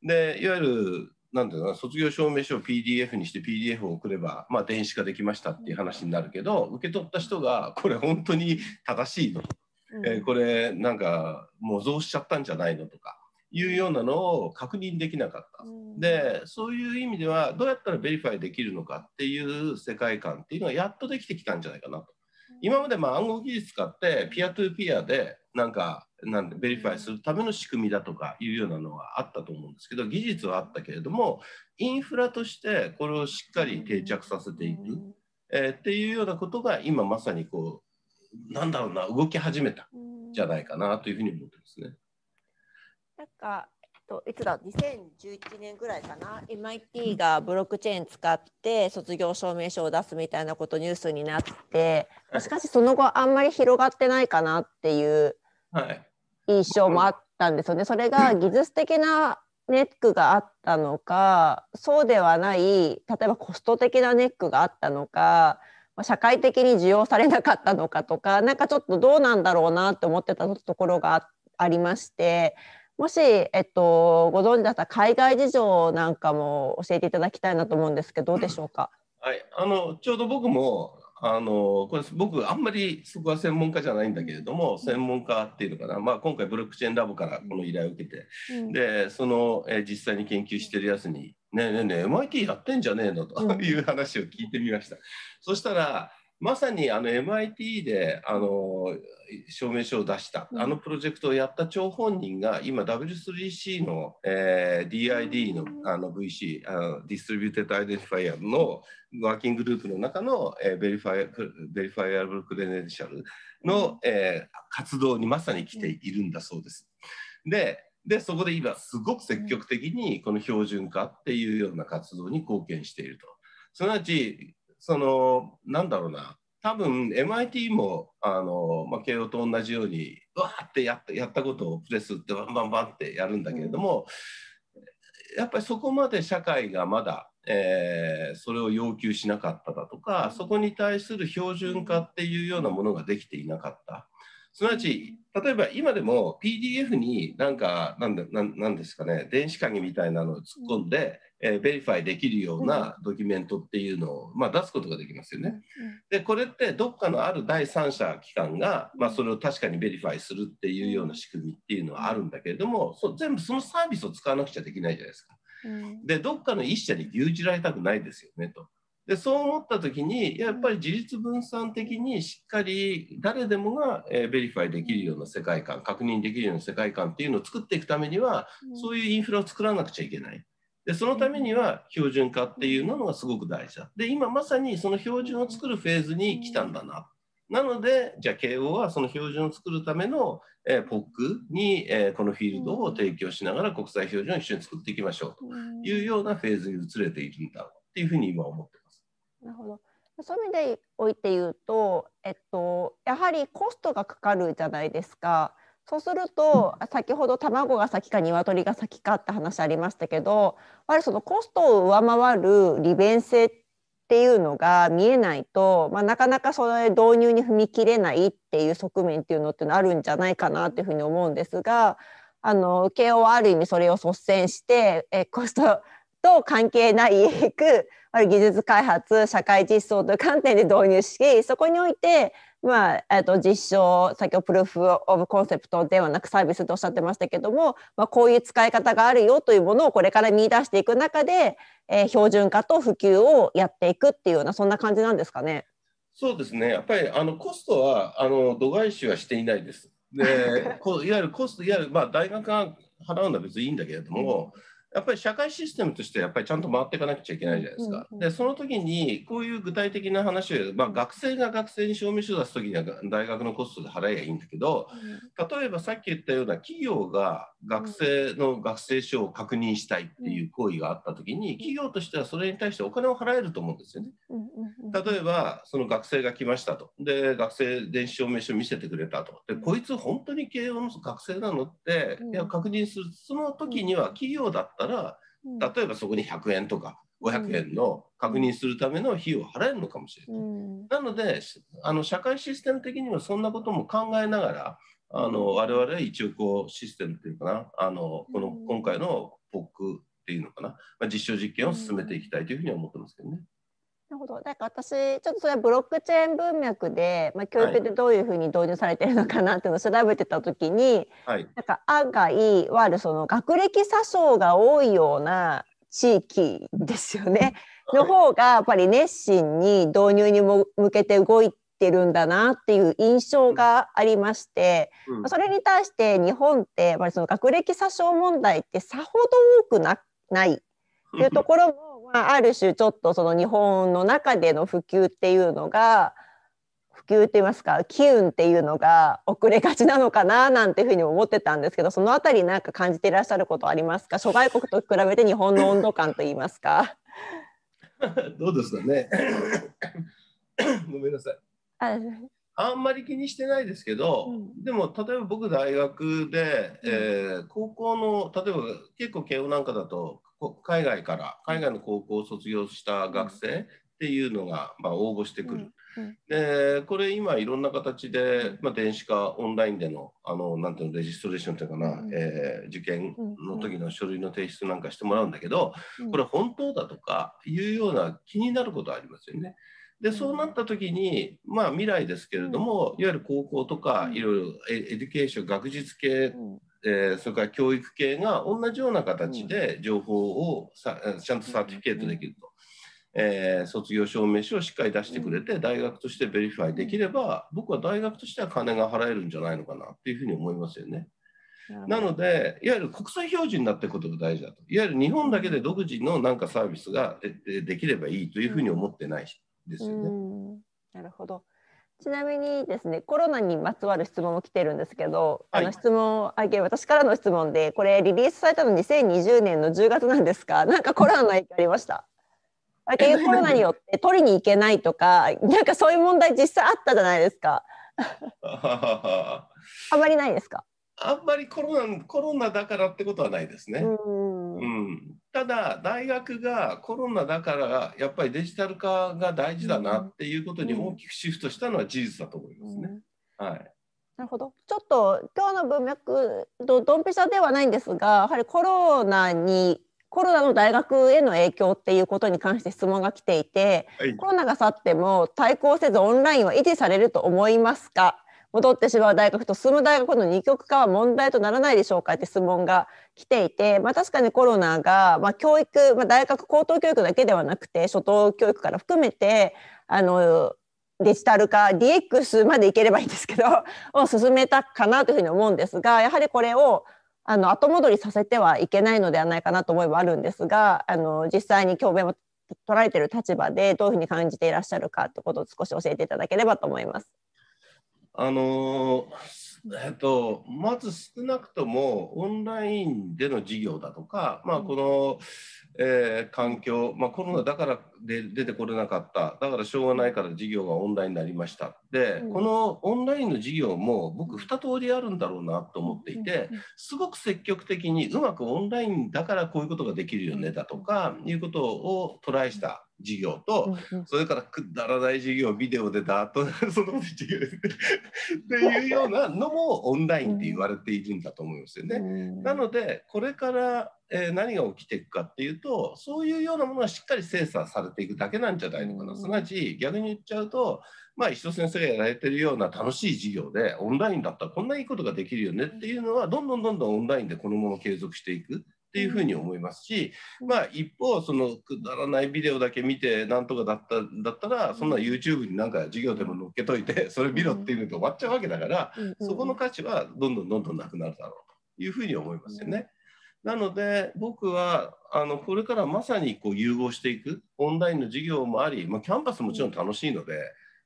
でいわゆるなんてう卒業証明書を PDF にして PDF を送れば、まあ、電子化できましたっていう話になるけど受け取った人がこれ本当に正しいの、えー、これなんか模造しちゃったんじゃないのとかいうようなのを確認できなかった、でそういう意味ではどうやったらベリファイできるのかっていう世界観っていうのはやっとできてきたんじゃないかなと。今までまあ暗号技術使ってピアトゥーピアでなんかなんでベリファイするための仕組みだとかいうようなのはあったと思うんですけど技術はあったけれどもインフラとしてこれをしっかり定着させていく、えー、っていうようなことが今まさにこうなんだろうな動き始めたじゃないかなというふうに思ってますね。なんかといつだ2011年ぐらいかな MIT がブロックチェーン使って卒業証明書を出すみたいなことニュースになって しかしその後あんまり広がってないかなっていう印象もあったんですよね。それが技術的なネックがあったのかそうではない例えばコスト的なネックがあったのか社会的に需要されなかったのかとかなんかちょっとどうなんだろうなって思ってたところがありましてもし、えっと、ご存知だったら海外事情なんかも教えていただきたいなと思うんですけどどうでしょうか、はい、あのちょうど僕もあのこれ僕あんまりそこは専門家じゃないんだけれども専門家っていうのかな、まあ、今回ブロックチェーンラボからこの依頼を受けて、うん、でその、え実際に研究してるやつに「ねえねえねえ MIT やってんじゃねえの?」という話を聞いてみました。うん、そしたらまさにあの MIT であの証明書を出した、あのプロジェクトをやった張本人が今 W3C の、えー、DID のあの VC あのディストリビューテッドアイデンティファイアのワーキンググループの中の、えー、ベリファイベリファイアブルクレデンシャルの、えー、活動にまさに来ているんだそうです。ででそこで今すごく積極的にこの標準化っていうような活動に貢献していると。すなわちそのなんだろうな多分 MIT もあの、まあ、慶応と同じようにわーってやったやったことをプレスってバンバンバンってやるんだけれども、うん、やっぱりそこまで社会がまだ、えー、それを要求しなかっただとかそこに対する標準化っていうようなものができていなかった。すなわち、例えば今でも PDF になんか、なんだななんですかね、電子鍵みたいなのを突っ込んで、うん、えー、ベリファイできるようなドキュメントっていうのを、まあ、出すことができますよね。で、これってどっかのある第三者機関が、まあ、それを確かにベリファイするっていうような仕組みっていうのはあるんだけれども、そ全部そのサービスを使わなくちゃできないじゃないですか。で、どっかの一社に牛耳られたくないですよねと。でそう思った時にやっぱり自立分散的にしっかり誰でもが、えー、ベリファイできるような世界観確認できるような世界観っていうのを作っていくためにはそういうインフラを作らなくちゃいけない。でそのためには標準化っていうのがすごく大事だ。で今まさにその標準を作るフェーズに来たんだな。なのでじゃあ慶応はその標準を作るための、えー、POC に、えー、このフィールドを提供しながら国際標準を一緒に作っていきましょうというようなフェーズに移れているんだろうっていうふうに今思ってます。なるほどそういう意味でおいて言うと、えっと、やはりコストがかかるじゃないですか。そうすると先ほど卵が先か鶏が先かって話ありましたけどやはりそのコストを上回る利便性っていうのが見えないと、まあ、なかなかそれ導入に踏み切れないっていう側面っていうのってのあるんじゃないかなっていうふうに思うんですがあの慶応はある意味それを率先してえコストと関係ないく 技術開発社会実装という観点で導入しそこにおいて、まあ、えー、と実証先ほどプルーフ・オブ・コンセプトではなくサービスとおっしゃってましたけども、まあ、こういう使い方があるよというものをこれから見出していく中で、えー、標準化と普及をやっていくっていうようなそんな感じなんですかね。そうですねやっぱりあのコストはあの度外視はしていないです。で こいわゆるコストいわゆる、まあ、大学が払うのは別にいいんだけれども。うんやっぱり社会システムとしてやっぱりちゃんと回っていかなくちゃいけないじゃないですか。うんうん、でその時にこういう具体的な話を、まあ、学生が学生に証明書を出す時には大学のコストで払えばいいんだけど、うん、例えばさっき言ったような企業が学生の学生証を確認したいっていう行為があった時に企業としてはそれに対してお金を払えると思うんですよね。例えばその学生が来ましたとで学生電子証明書を見せてくれたとでこいつ本当に慶応の学生なのって、いや確認するその時には企業だったったら例えばそこに100円とか500円の確認するための費用を払えるのかもしれない。うん、なのであの社会システム的にはそんなことも考えながらあの我々は一応こうシステムというかなあのこの今回の POC っていうのかな、まあ、実証実験を進めていきたいというふうに思ってますけどね。なるほど。なんか私、ちょっとそれはブロックチェーン文脈で、まあ、教育でどういうふうに導入されてるのかなっていうのを調べてた時に、はい、なんか案外、いわゆるその学歴詐称が多いような地域ですよね。の方が、やっぱり熱心に導入にも向けて動いて、てるんだなっていう印象がありまして、うん、それに対して日本ってやっぱりその学歴詐称問題ってさほど多くなないっていうところまあ、ある種ちょっとその日本の中での普及っていうのが普及って言いますか機運っていうのが遅れがちなのかななんていうふうに思ってたんですけどその辺りなんか感じていらっしゃることありますか諸外国と比べて日本の温度感といいますか。どうですかね。ごめんなさい。あんまり気にしてないですけど、うん、でも例えば僕大学で、えー、高校の例えば結構慶応なんかだと海外から海外の高校を卒業した学生っていうのが、まあ、応募してくる。でこれ今いろんな形で、まあ、電子化オンラインでのあのなんていうのレジストレーションというかな、うん、えー、受験の時の書類の提出なんかしてもらうんだけど、これ本当だとかいうような気になることありますよね。でそうなった時に、まあ、未来ですけれども、いわゆる高校とかいろいろエデュケーション学術系、えー、それから教育系が同じような形で情報をさちゃんとサーティフィケートできると、えー、卒業証明書をしっかり出してくれて大学としてベリファイできれば僕は大学としては金が払えるんじゃないのかなっていうふうに思いますよね。なのでいわゆる国際標準になっていくことが大事だといわゆる日本だけで独自のなんかサービスがでできればいいというふうに思ってない人。ですよね。なるほど。ちなみにですね、コロナにまつわる質問も来てるんですけど、はい、あの質問あげ私からの質問で、これリリースされたの2020年の10月なんですか？なんかコロナの影響ありました？あけコロナによって取りに行けないとか、なんかそういう問題実際あったじゃないですか。あまりないですか？あんまりコロナコロナだからってことはないですね。うんただ大学がコロナだからやっぱりデジタル化が大事だなっていうことに大きくシフトしたのは事実だと思いますね。はいなるほどちょっと今日の文脈ドンピシャではないんですがやはりコロナにコロナの大学への影響っていうことに関して質問が来ていて、はい、コロナが去っても対抗せずオンラインは維持されると思いますか戻ってしまう大学と進む大学の二極化は問題とならないでしょうかって質問が来ていて、まあ、確かにコロナが、まあ、教育、まあ、大学高等教育だけではなくて初等教育から含めてあのデジタル化 DX までいければいいんですけど を進めたかなというふうに思うんですがやはりこれをあの後戻りさせてはいけないのではないかなと思いはあるんですがあの実際に教鞭を取られている立場でどういうふうに感じていらっしゃるかということを少し教えていただければと思います。あのえっと、まず少なくともオンラインでの事業だとか、まあ、この、えー、環境、まあ、コロナだからで出てこれなかっただからしょうがないから事業がオンラインになりましたで、うん、このオンラインの事業も僕2通りあるんだろうなと思っていてすごく積極的にうまくオンラインだからこういうことができるよねだとかいうことをトライした事業と、それからくだらない事業ビデオでだっと その業っていうようなのもオンラインって言われているんだと思いますよね。なのでこれからえ何が起きていくかっていうとそういうようなものがしっかり精査されていくだけなんじゃないのかな、すなわち逆に言っちゃうと、まあ、石戸先生がやられてるような楽しい授業でオンラインだったらこんないいことができるよねっていうのはどんどんどんどんオンラインでこのまま継続していく。っていうふに思いますし、まあ、一方そのくだらないビデオだけ見てなんとかだっただったらそんな YouTube になんか授業でも載っけといてそれ見ろっていうので終わっちゃうわけだから、そこの価値はどんどんどんどんなくなるだろうというふうに思いますよね。なので僕はあのこれからまさにこう融合していくオンラインの授業もあり、まあ、キャンパスもちろん楽しいので。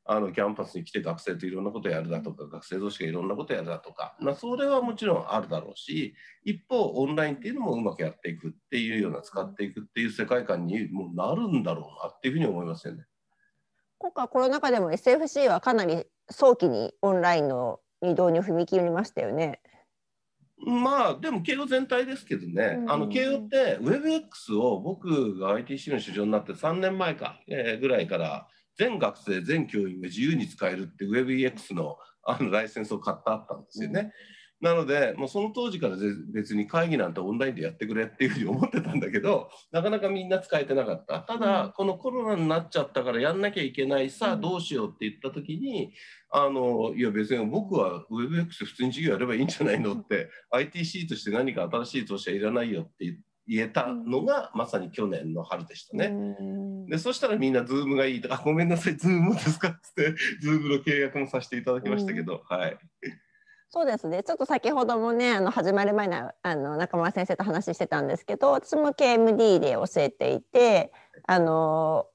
あのキャンパスに来て学生といろんなことやるだとか学生同士がいろんなことやるだとか、まあ、それはもちろんあるだろうし一方オンラインっていうのもうまくやっていくっていうような使っていくっていう世界観にもなるんだろうなっていうふうに思いますよね。今回コロナ禍でも SFC はかなり早期にオンラインの移動に踏み切りましたよね。まあでも慶応全体ですけどね、うん、あの慶応って WebX を僕が ITC の主張になって3年前か、えー、ぐらいから全学生全教員が自由に使えるって WebEX のあのライセンスを買ったあったんですよね。うん、なのでもうその当時から別に会議なんてオンラインでやってくれっていうふうに思ってたんだけどなかなかみんな使えてなかったただ、うん、このコロナになっちゃったからやんなきゃいけないさどうしようって言った時にあのいや別に僕は WebX 普通に授業やればいいんじゃないのって ITC として何か新しい投資はいらないよって言えたのが、まさに去年の春でしたね。でそしたらみんな Zoom がいいと「あごめんなさい Zoom ですか」っつって Zoom の契約もさせていただきましたけど、はい。そうですねちょっと先ほどもねあの始まる前のあの中村先生と話してたんですけど私も KMD で教えていてあの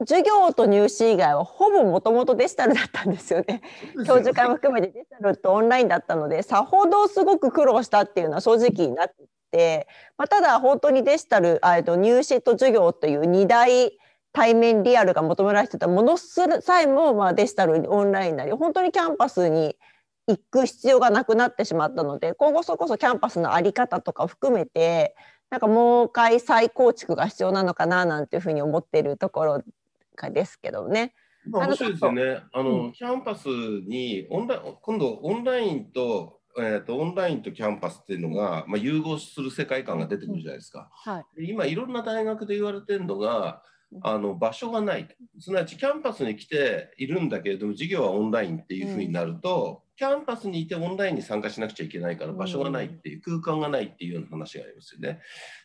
授業と入試以外はほぼもともとデジタルだったんですよね。教授会も含めてデジタルとオンラインだったのでさほどすごく苦労したっていうのは正直になってまあ、ただ本当にデジタルあと入試と授業という2大対面リアルが求められてたものすさえもまあデジタルにオンラインなり本当にキャンパスに行く必要がなくなってしまったので今後そこそキャンパスの在り方とか含めてなんかもう一回再構築が必要なのかななんていうふうに思っているところかですけどね。まあ、面白いですよね。あの、うん、キャンパスにオンライン今度オンラインとえーと、オンラインとキャンパスっていうのが、まあ、融合する世界観が出てくるじゃないですか。うんはい、今いろんな大学で言われてるのがあの場所がないすなわちキャンパスに来ているんだけれども授業はオンラインっていうふうになると、うん、キャンパスにいてオンラインに参加しなくちゃいけないから場所がないっていう、うん、空間がないっていうような話がありますよね。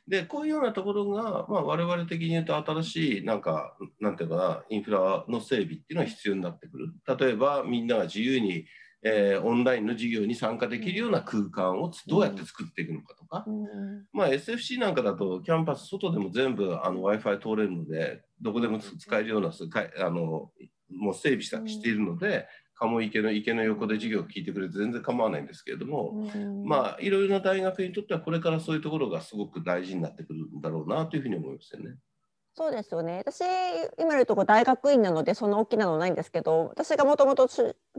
でこういうようなところが、まあ、我々的に言うと新しいなんかなんていうかなインフラの整備っていうのは必要になってくる。例えばみんなが自由にえー、オンラインの授業に参加できるような空間をどうやって作っていくのかとか、うん、まあ、SFC なんかだとキャンパス外でも全部 w i f i 通れるのでどこでも使えるようなあのもう整備した、しているので鴨池の池の横で授業を聞いてくれて全然構わないんですけれども、うん、まあいろいろな大学にとってはこれからそういうところがすごく大事になってくるんだろうなというふうに思いますよね。そうですよね私今いるとこ大学院なのでそんな大きなのないんですけど私がもともと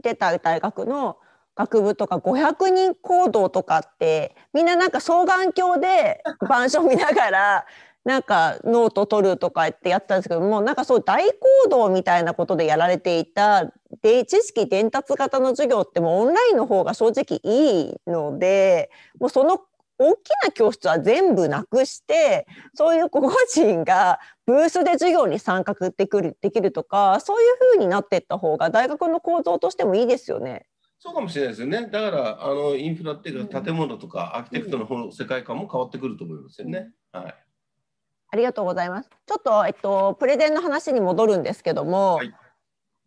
出た大学の学部とか500人行動とかってみんななんか双眼鏡で板書見ながらなんかノート取るとかってやったんですけどもなんかそう大行動みたいなことでやられていたで知識伝達型の授業ってもうオンラインの方が正直いいのでもうその大きな教室は全部なくしてそういう個人がブースで授業に参画できるできるとかそういうふうになっていった方が大学の構造としてもいいですよね。そうかもしれないですよね。だからあのインフラっていうか建物とかアーキテクトの方世界観も変わってくると思いますよね。はい。ありがとうございます。ちょっとえっとプレゼンの話に戻るんですけども、はい、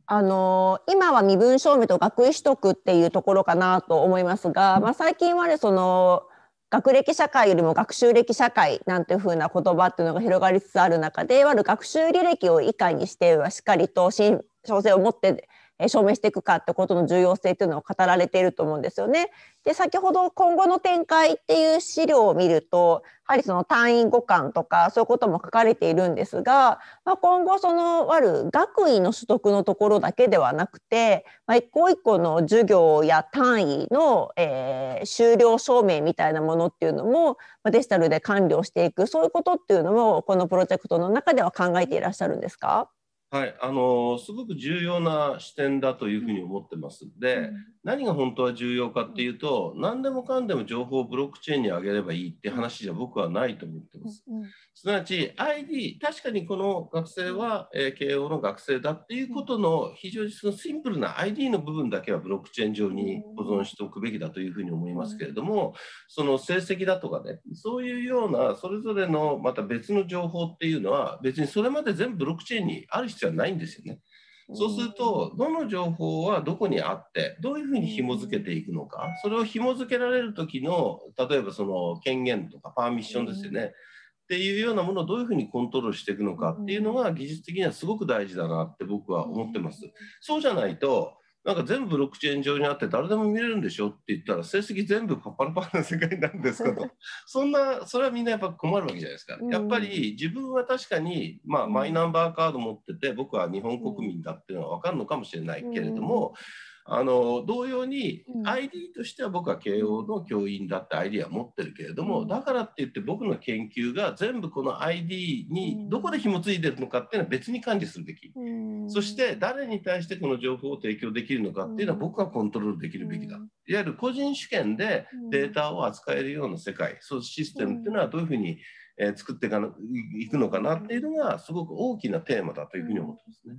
あの今は身分証明と学位取得っていうところかなと思いますが、まあ最近はねその学歴社会よりも学習歴社会なんていうふうな言葉っていうのが広がりつつある中でいわゆる学習履歴を以下にしてはしっかりと信小性を持って証明していくかってことの重要性っていうのを語られていると思うんですよね。で先ほど今後の展開っていう資料を見るとやはりその単位互換とかそういうことも書かれているんですが、まあ、今後そのある学位の取得のところだけではなくて、まあ、一個一個の授業や単位の、えー、修了証明みたいなものっていうのも、まあ、デジタルで完了していくそういうことっていうのもこのプロジェクトの中では考えていらっしゃるんですかはい、あのすごく重要な視点だというふうに思ってます。で、うん、何が本当は重要かっていうと、何でもかんでも情報をブロックチェーンに上げればいいって話じゃ僕はないと思ってます。うんうん、すなわち ID、確かにこの学生は、え慶応の学生だっていうことの非常にそのシンプルな ID の部分だけはブロックチェーン上に保存しておくべきだというふうに思いますけれども、その成績だとかね、そういうようなそれぞれのまた別の情報っていうのは、別にそれまで全部ブロックチェーンにある必要はないんですよね。そうすると、どの情報はどこにあって、どういうふうに紐付けていくのか、それを紐付けられる時の、例えばその権限とかパーミッションですよね。っていうようなものをどういうふうにコントロールしていくのかっていうのが技術的にはすごく大事だなって僕は思ってます。そうじゃないとなんか全部ブロックチェーン上にあって誰でも見れるんでしょって言ったら成績全部パッパラパラな世界なんですかと そんなそれはみんなやっぱ困るわけじゃないですか、やっぱり自分は確かに、まあ、マイナンバーカード持ってて僕は日本国民だっていうのは分かるのかもしれないけれども、あの同様に ID としては僕は慶応の教員だって ID は持ってるけれども、だからって言って僕の研究が全部この ID にどこで紐付いてるのかっていうのは別に管理するべき、そして誰に対してこの情報を提供できるのかっていうのは僕はコントロールできるべきだ、いわゆる個人主権でデータを扱えるような世界そういうシステムっていうのはどういうふうに、え作っていくのかなっていうのがすごく大きなテーマだというふうに思ってますね。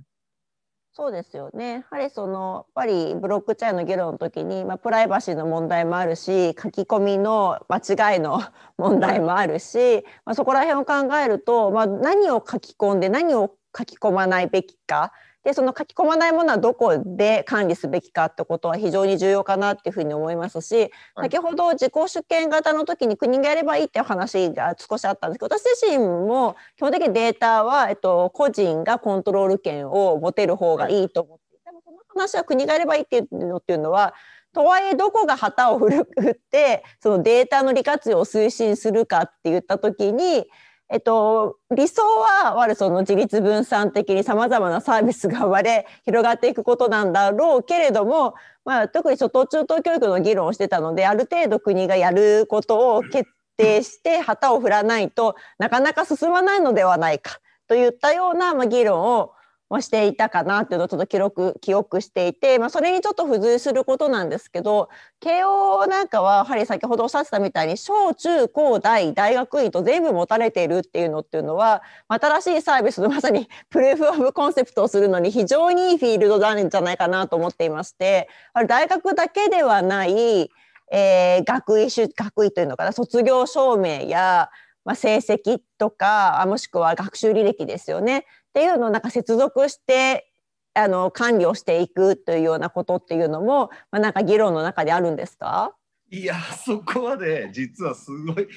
そうですよね。やはりそのやっぱりブロックチェーンの議論の時に、まあ、プライバシーの問題もあるし書き込みの間違いの 問題もあるし、まあ、そこら辺を考えると、まあ、何を書き込んで何を書き込まないべきかでその書き込まないものはどこで管理すべきかってことは非常に重要かなっていうふうに思いますし、はい、先ほど自己主権型の時に国がやればいいっていう話が少しあったんですけど私自身も基本的にデータは、えっと、個人がコントロール権を持てる方がいいと思って、はい、でもこの話は国がやればいいっていうのっていうのはとはいえどこが旗を振ってそのデータの利活用を推進するかって言った時にえっと、理想はるその自立分散的にさまざまなサービスが生まれ広がっていくことなんだろうけれども、まあ、特に初等中等教育の議論をしてたのである程度国がやることを決定して旗を振らないとなかなか進まないのではないかといったような、まあ、議論をはしていたかなっていうのをちょっと記録記憶していて、まあ、それにちょっと付随することなんですけど慶応なんかはやはり先ほどおっしゃってたみたいに小中高大大学院と全部持たれているっていうのっていうのは新しいサービスのまさにプルーフ・オブ・コンセプトをするのに非常にいいフィールドなんじゃないかなと思っていまして大学だけではない、えー、学位学位というのかな卒業証明やまあ、成績とかもしくは学習履歴ですよねっていうのをなんか接続してあの管理をしていくというようなことっていうのも、まあ、なんか議論の中であるんですかいやそこまで実はすごい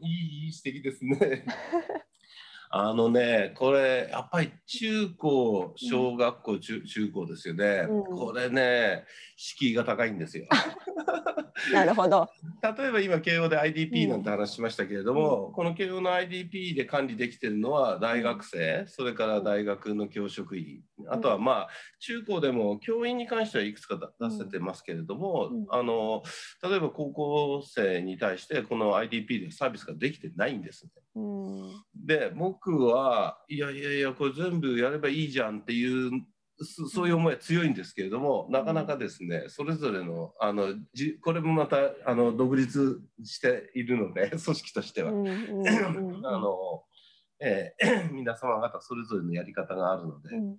いい指摘ですね。あのねこれやっぱり中高小学校、うん、中中高ですよね、うん、これね敷居が高いんですよ。なるほど例えば今慶応で IDP なんて話しましたけれども、うん、この慶応の IDP で管理できてるのは大学生それから大学の教職員、あとはまあ中高でも教員に関してはいくつか出せてますけれども、うん、あの例えば高校生に対してこの IDP でサービスができてないんですね。で僕はいやいやいやこれ全部やればいいじゃんっていう そういう思いは強いんですけれどもなかなかですねそれぞれのあのじこれもまたあの独立しているので 組織としては。あのえ 皆様方それぞれのやり方があるので、うん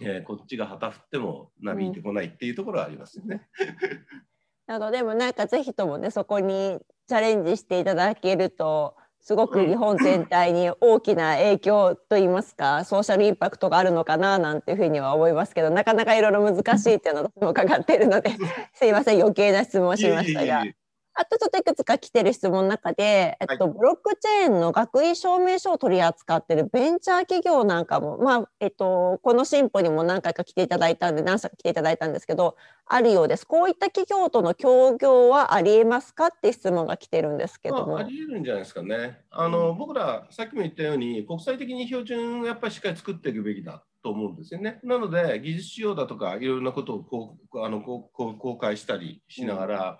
えー、こっちが旗振っても波びいてこないっていうところはありますよね。うん、なのでもなんかぜひともねそこにチャレンジしていただけるとすごく日本全体に大きな影響といいますか ソーシャルインパクトがあるのかななんていうふうには思いますけどなかなかいろいろ難しいっていうの伺っているのですいません余計な質問しましたが。いいいあとちょっといくつか来てる質問の中で、えっと、はい、ブロックチェーンの学位証明書を取り扱ってるベンチャー企業なんかも、まあえっと、この進歩にも何回か来ていただいたんで何社か来ていただいたんですけどあるようですこういった企業との協業はありえますかって質問が来てるんですけども、まあ、ありえるんじゃないですかねあの、うん、僕らさっきも言ったように国際的に標準をやっぱりしっかり作っていくべきだと思うんですよね。なので技術仕様だとかいろんなことをこうあのこう公開したりしながら、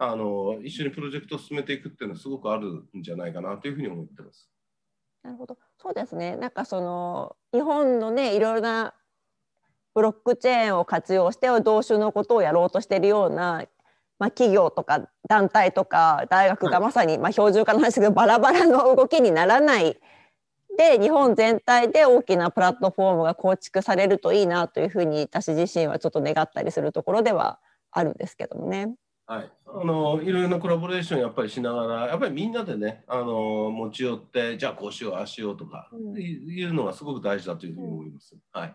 あの一緒にプロジェクトを進めていくっていうのはすごくあるんじゃないかなというふうに思ってます。なるほどそうですねなんかその日本のねいろいろなブロックチェーンを活用して同種のことをやろうとしているような、まあ、企業とか団体とか大学がまさに、はい、まあ、標準化の話ですけどバラバラの動きにならないで日本全体で大きなプラットフォームが構築されるといいなというふうに私自身はちょっと願ったりするところではあるんですけどもね。はい、あのいろいろなコラボレーションやっぱりしながらやっぱりみんなでねあの持ち寄ってじゃあこうしようああしようとか、うん、いうのがすごく大事だというふうに思います。うん、はい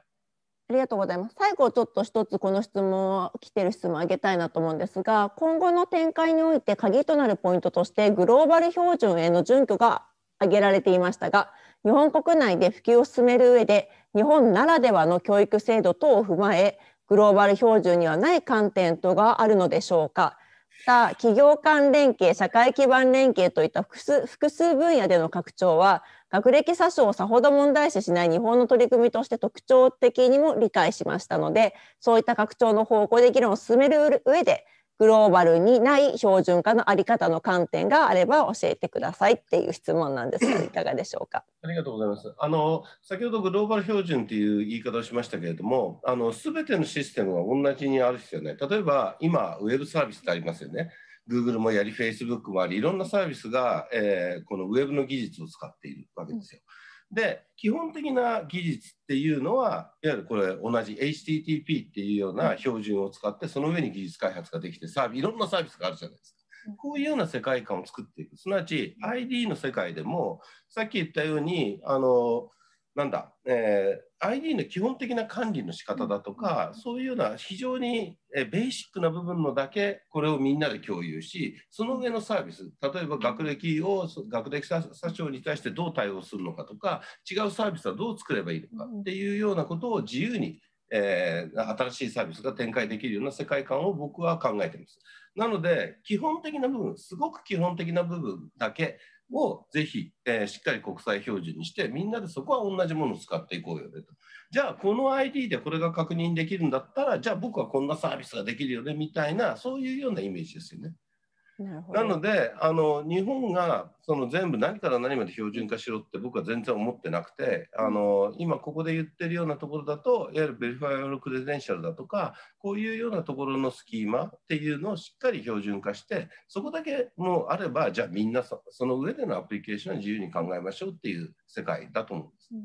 ありがとうございます最後ちょっと一つこの質問来てる質問あげたいなと思うんですが今後の展開において鍵となるポイントとしてグローバル標準への準拠が挙げられていましたが日本国内で普及を進める上で日本ならではの教育制度等を踏まえグローバル標準にはない観点とがあるのでしょうかた企業間連携、社会基盤連携といった複数複数分野での拡張は、学歴詐称をさほど問題視しない日本の取り組みとして特徴的にも理解しましたので、そういった拡張の方向で議論を進める上で、グローバルにない標準化のあり方の観点があれば教えてくださいっていう質問なんですがいかがでしょうか。ありがとうございます。あの先ほどグローバル標準っていう言い方をしましたけれども、あの全てのシステムは同じにある必要ね。例えば今ウェブサービスってありますよね。Google もやり、Facebook もあり、いろんなサービスが、えー、このウェブの技術を使っているわけですよ。うんで基本的な技術っていうのはいわゆるこれ同じ HTTP っていうような標準を使ってその上に技術開発ができてサービスいろんなサービスがあるじゃないですか。こういうような世界観を作っていく。すなわち ID の世界でもさっき言ったようにあのなんだ、えー、ID の基本的な管理の仕方だとか、うん、そういうような非常に、えベーシックな部分のだけこれをみんなで共有しその上のサービス例えば学歴を学歴詐称に対してどう対応するのかとか違うサービスはどう作ればいいのかっていうようなことを自由に、えー、新しいサービスが展開できるような世界観を僕は考えています。なので基本的な部分すごく基本的な部分だけをぜひ、えー、しっかり国際表示にしてみんなでそこは同じものを使っていこうよねとじゃあこの ID でこれが確認できるんだったらじゃあ僕はこんなサービスができるよねみたいなそういうようなイメージですよね。ななのであの日本がその全部何から何まで標準化しろって僕は全然思ってなくてあの今ここで言ってるようなところだといわゆるベリファイアルクレデンシャルだとかこういうようなところのスキーマっていうのをしっかり標準化してそこだけもあればじゃあみんなその上でのアプリケーションは自由に考えましょうっていう世界だと思うんです。うん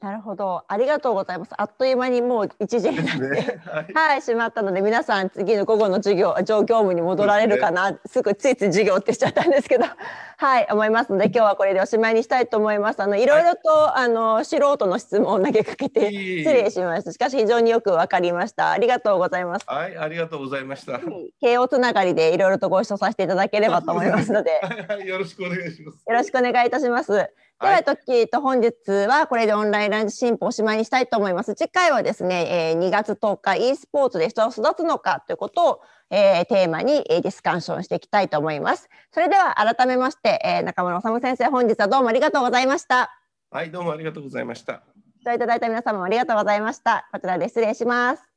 なるほど、ありがとうございます。あっという間にもう1時になって、ね、はい、はい、しまったので、皆さん次の午後の授業、上業務に戻られるかな、すね、すぐついつい授業ってしちゃったんですけど、はい、思いますので、今日はこれでおしまいにしたいと思います。あの、いろいろと、はい、あの、素人の質問を投げかけて、失礼しました。しかし、非常によくわかりました。ありがとうございます。はい、ありがとうございました。慶応つながりで、いろいろとご一緒させていただければと思いますので、はい、よろしくお願いします。よろしくお願いいたします。では、トッキーと本日はこれでオンラインランチ進歩おしまいにしたいと思います。次回はですね、えー、2月10日 e スポーツで人を育つのかということを、えー、テーマに、えー、ディスカッションしていきたいと思います。それでは改めまして、えー、中村修先生、本日はどうもありがとうございました。はい、どうもありがとうございました。ご覧いただいた皆様ありがとうございました。こちらで失礼します。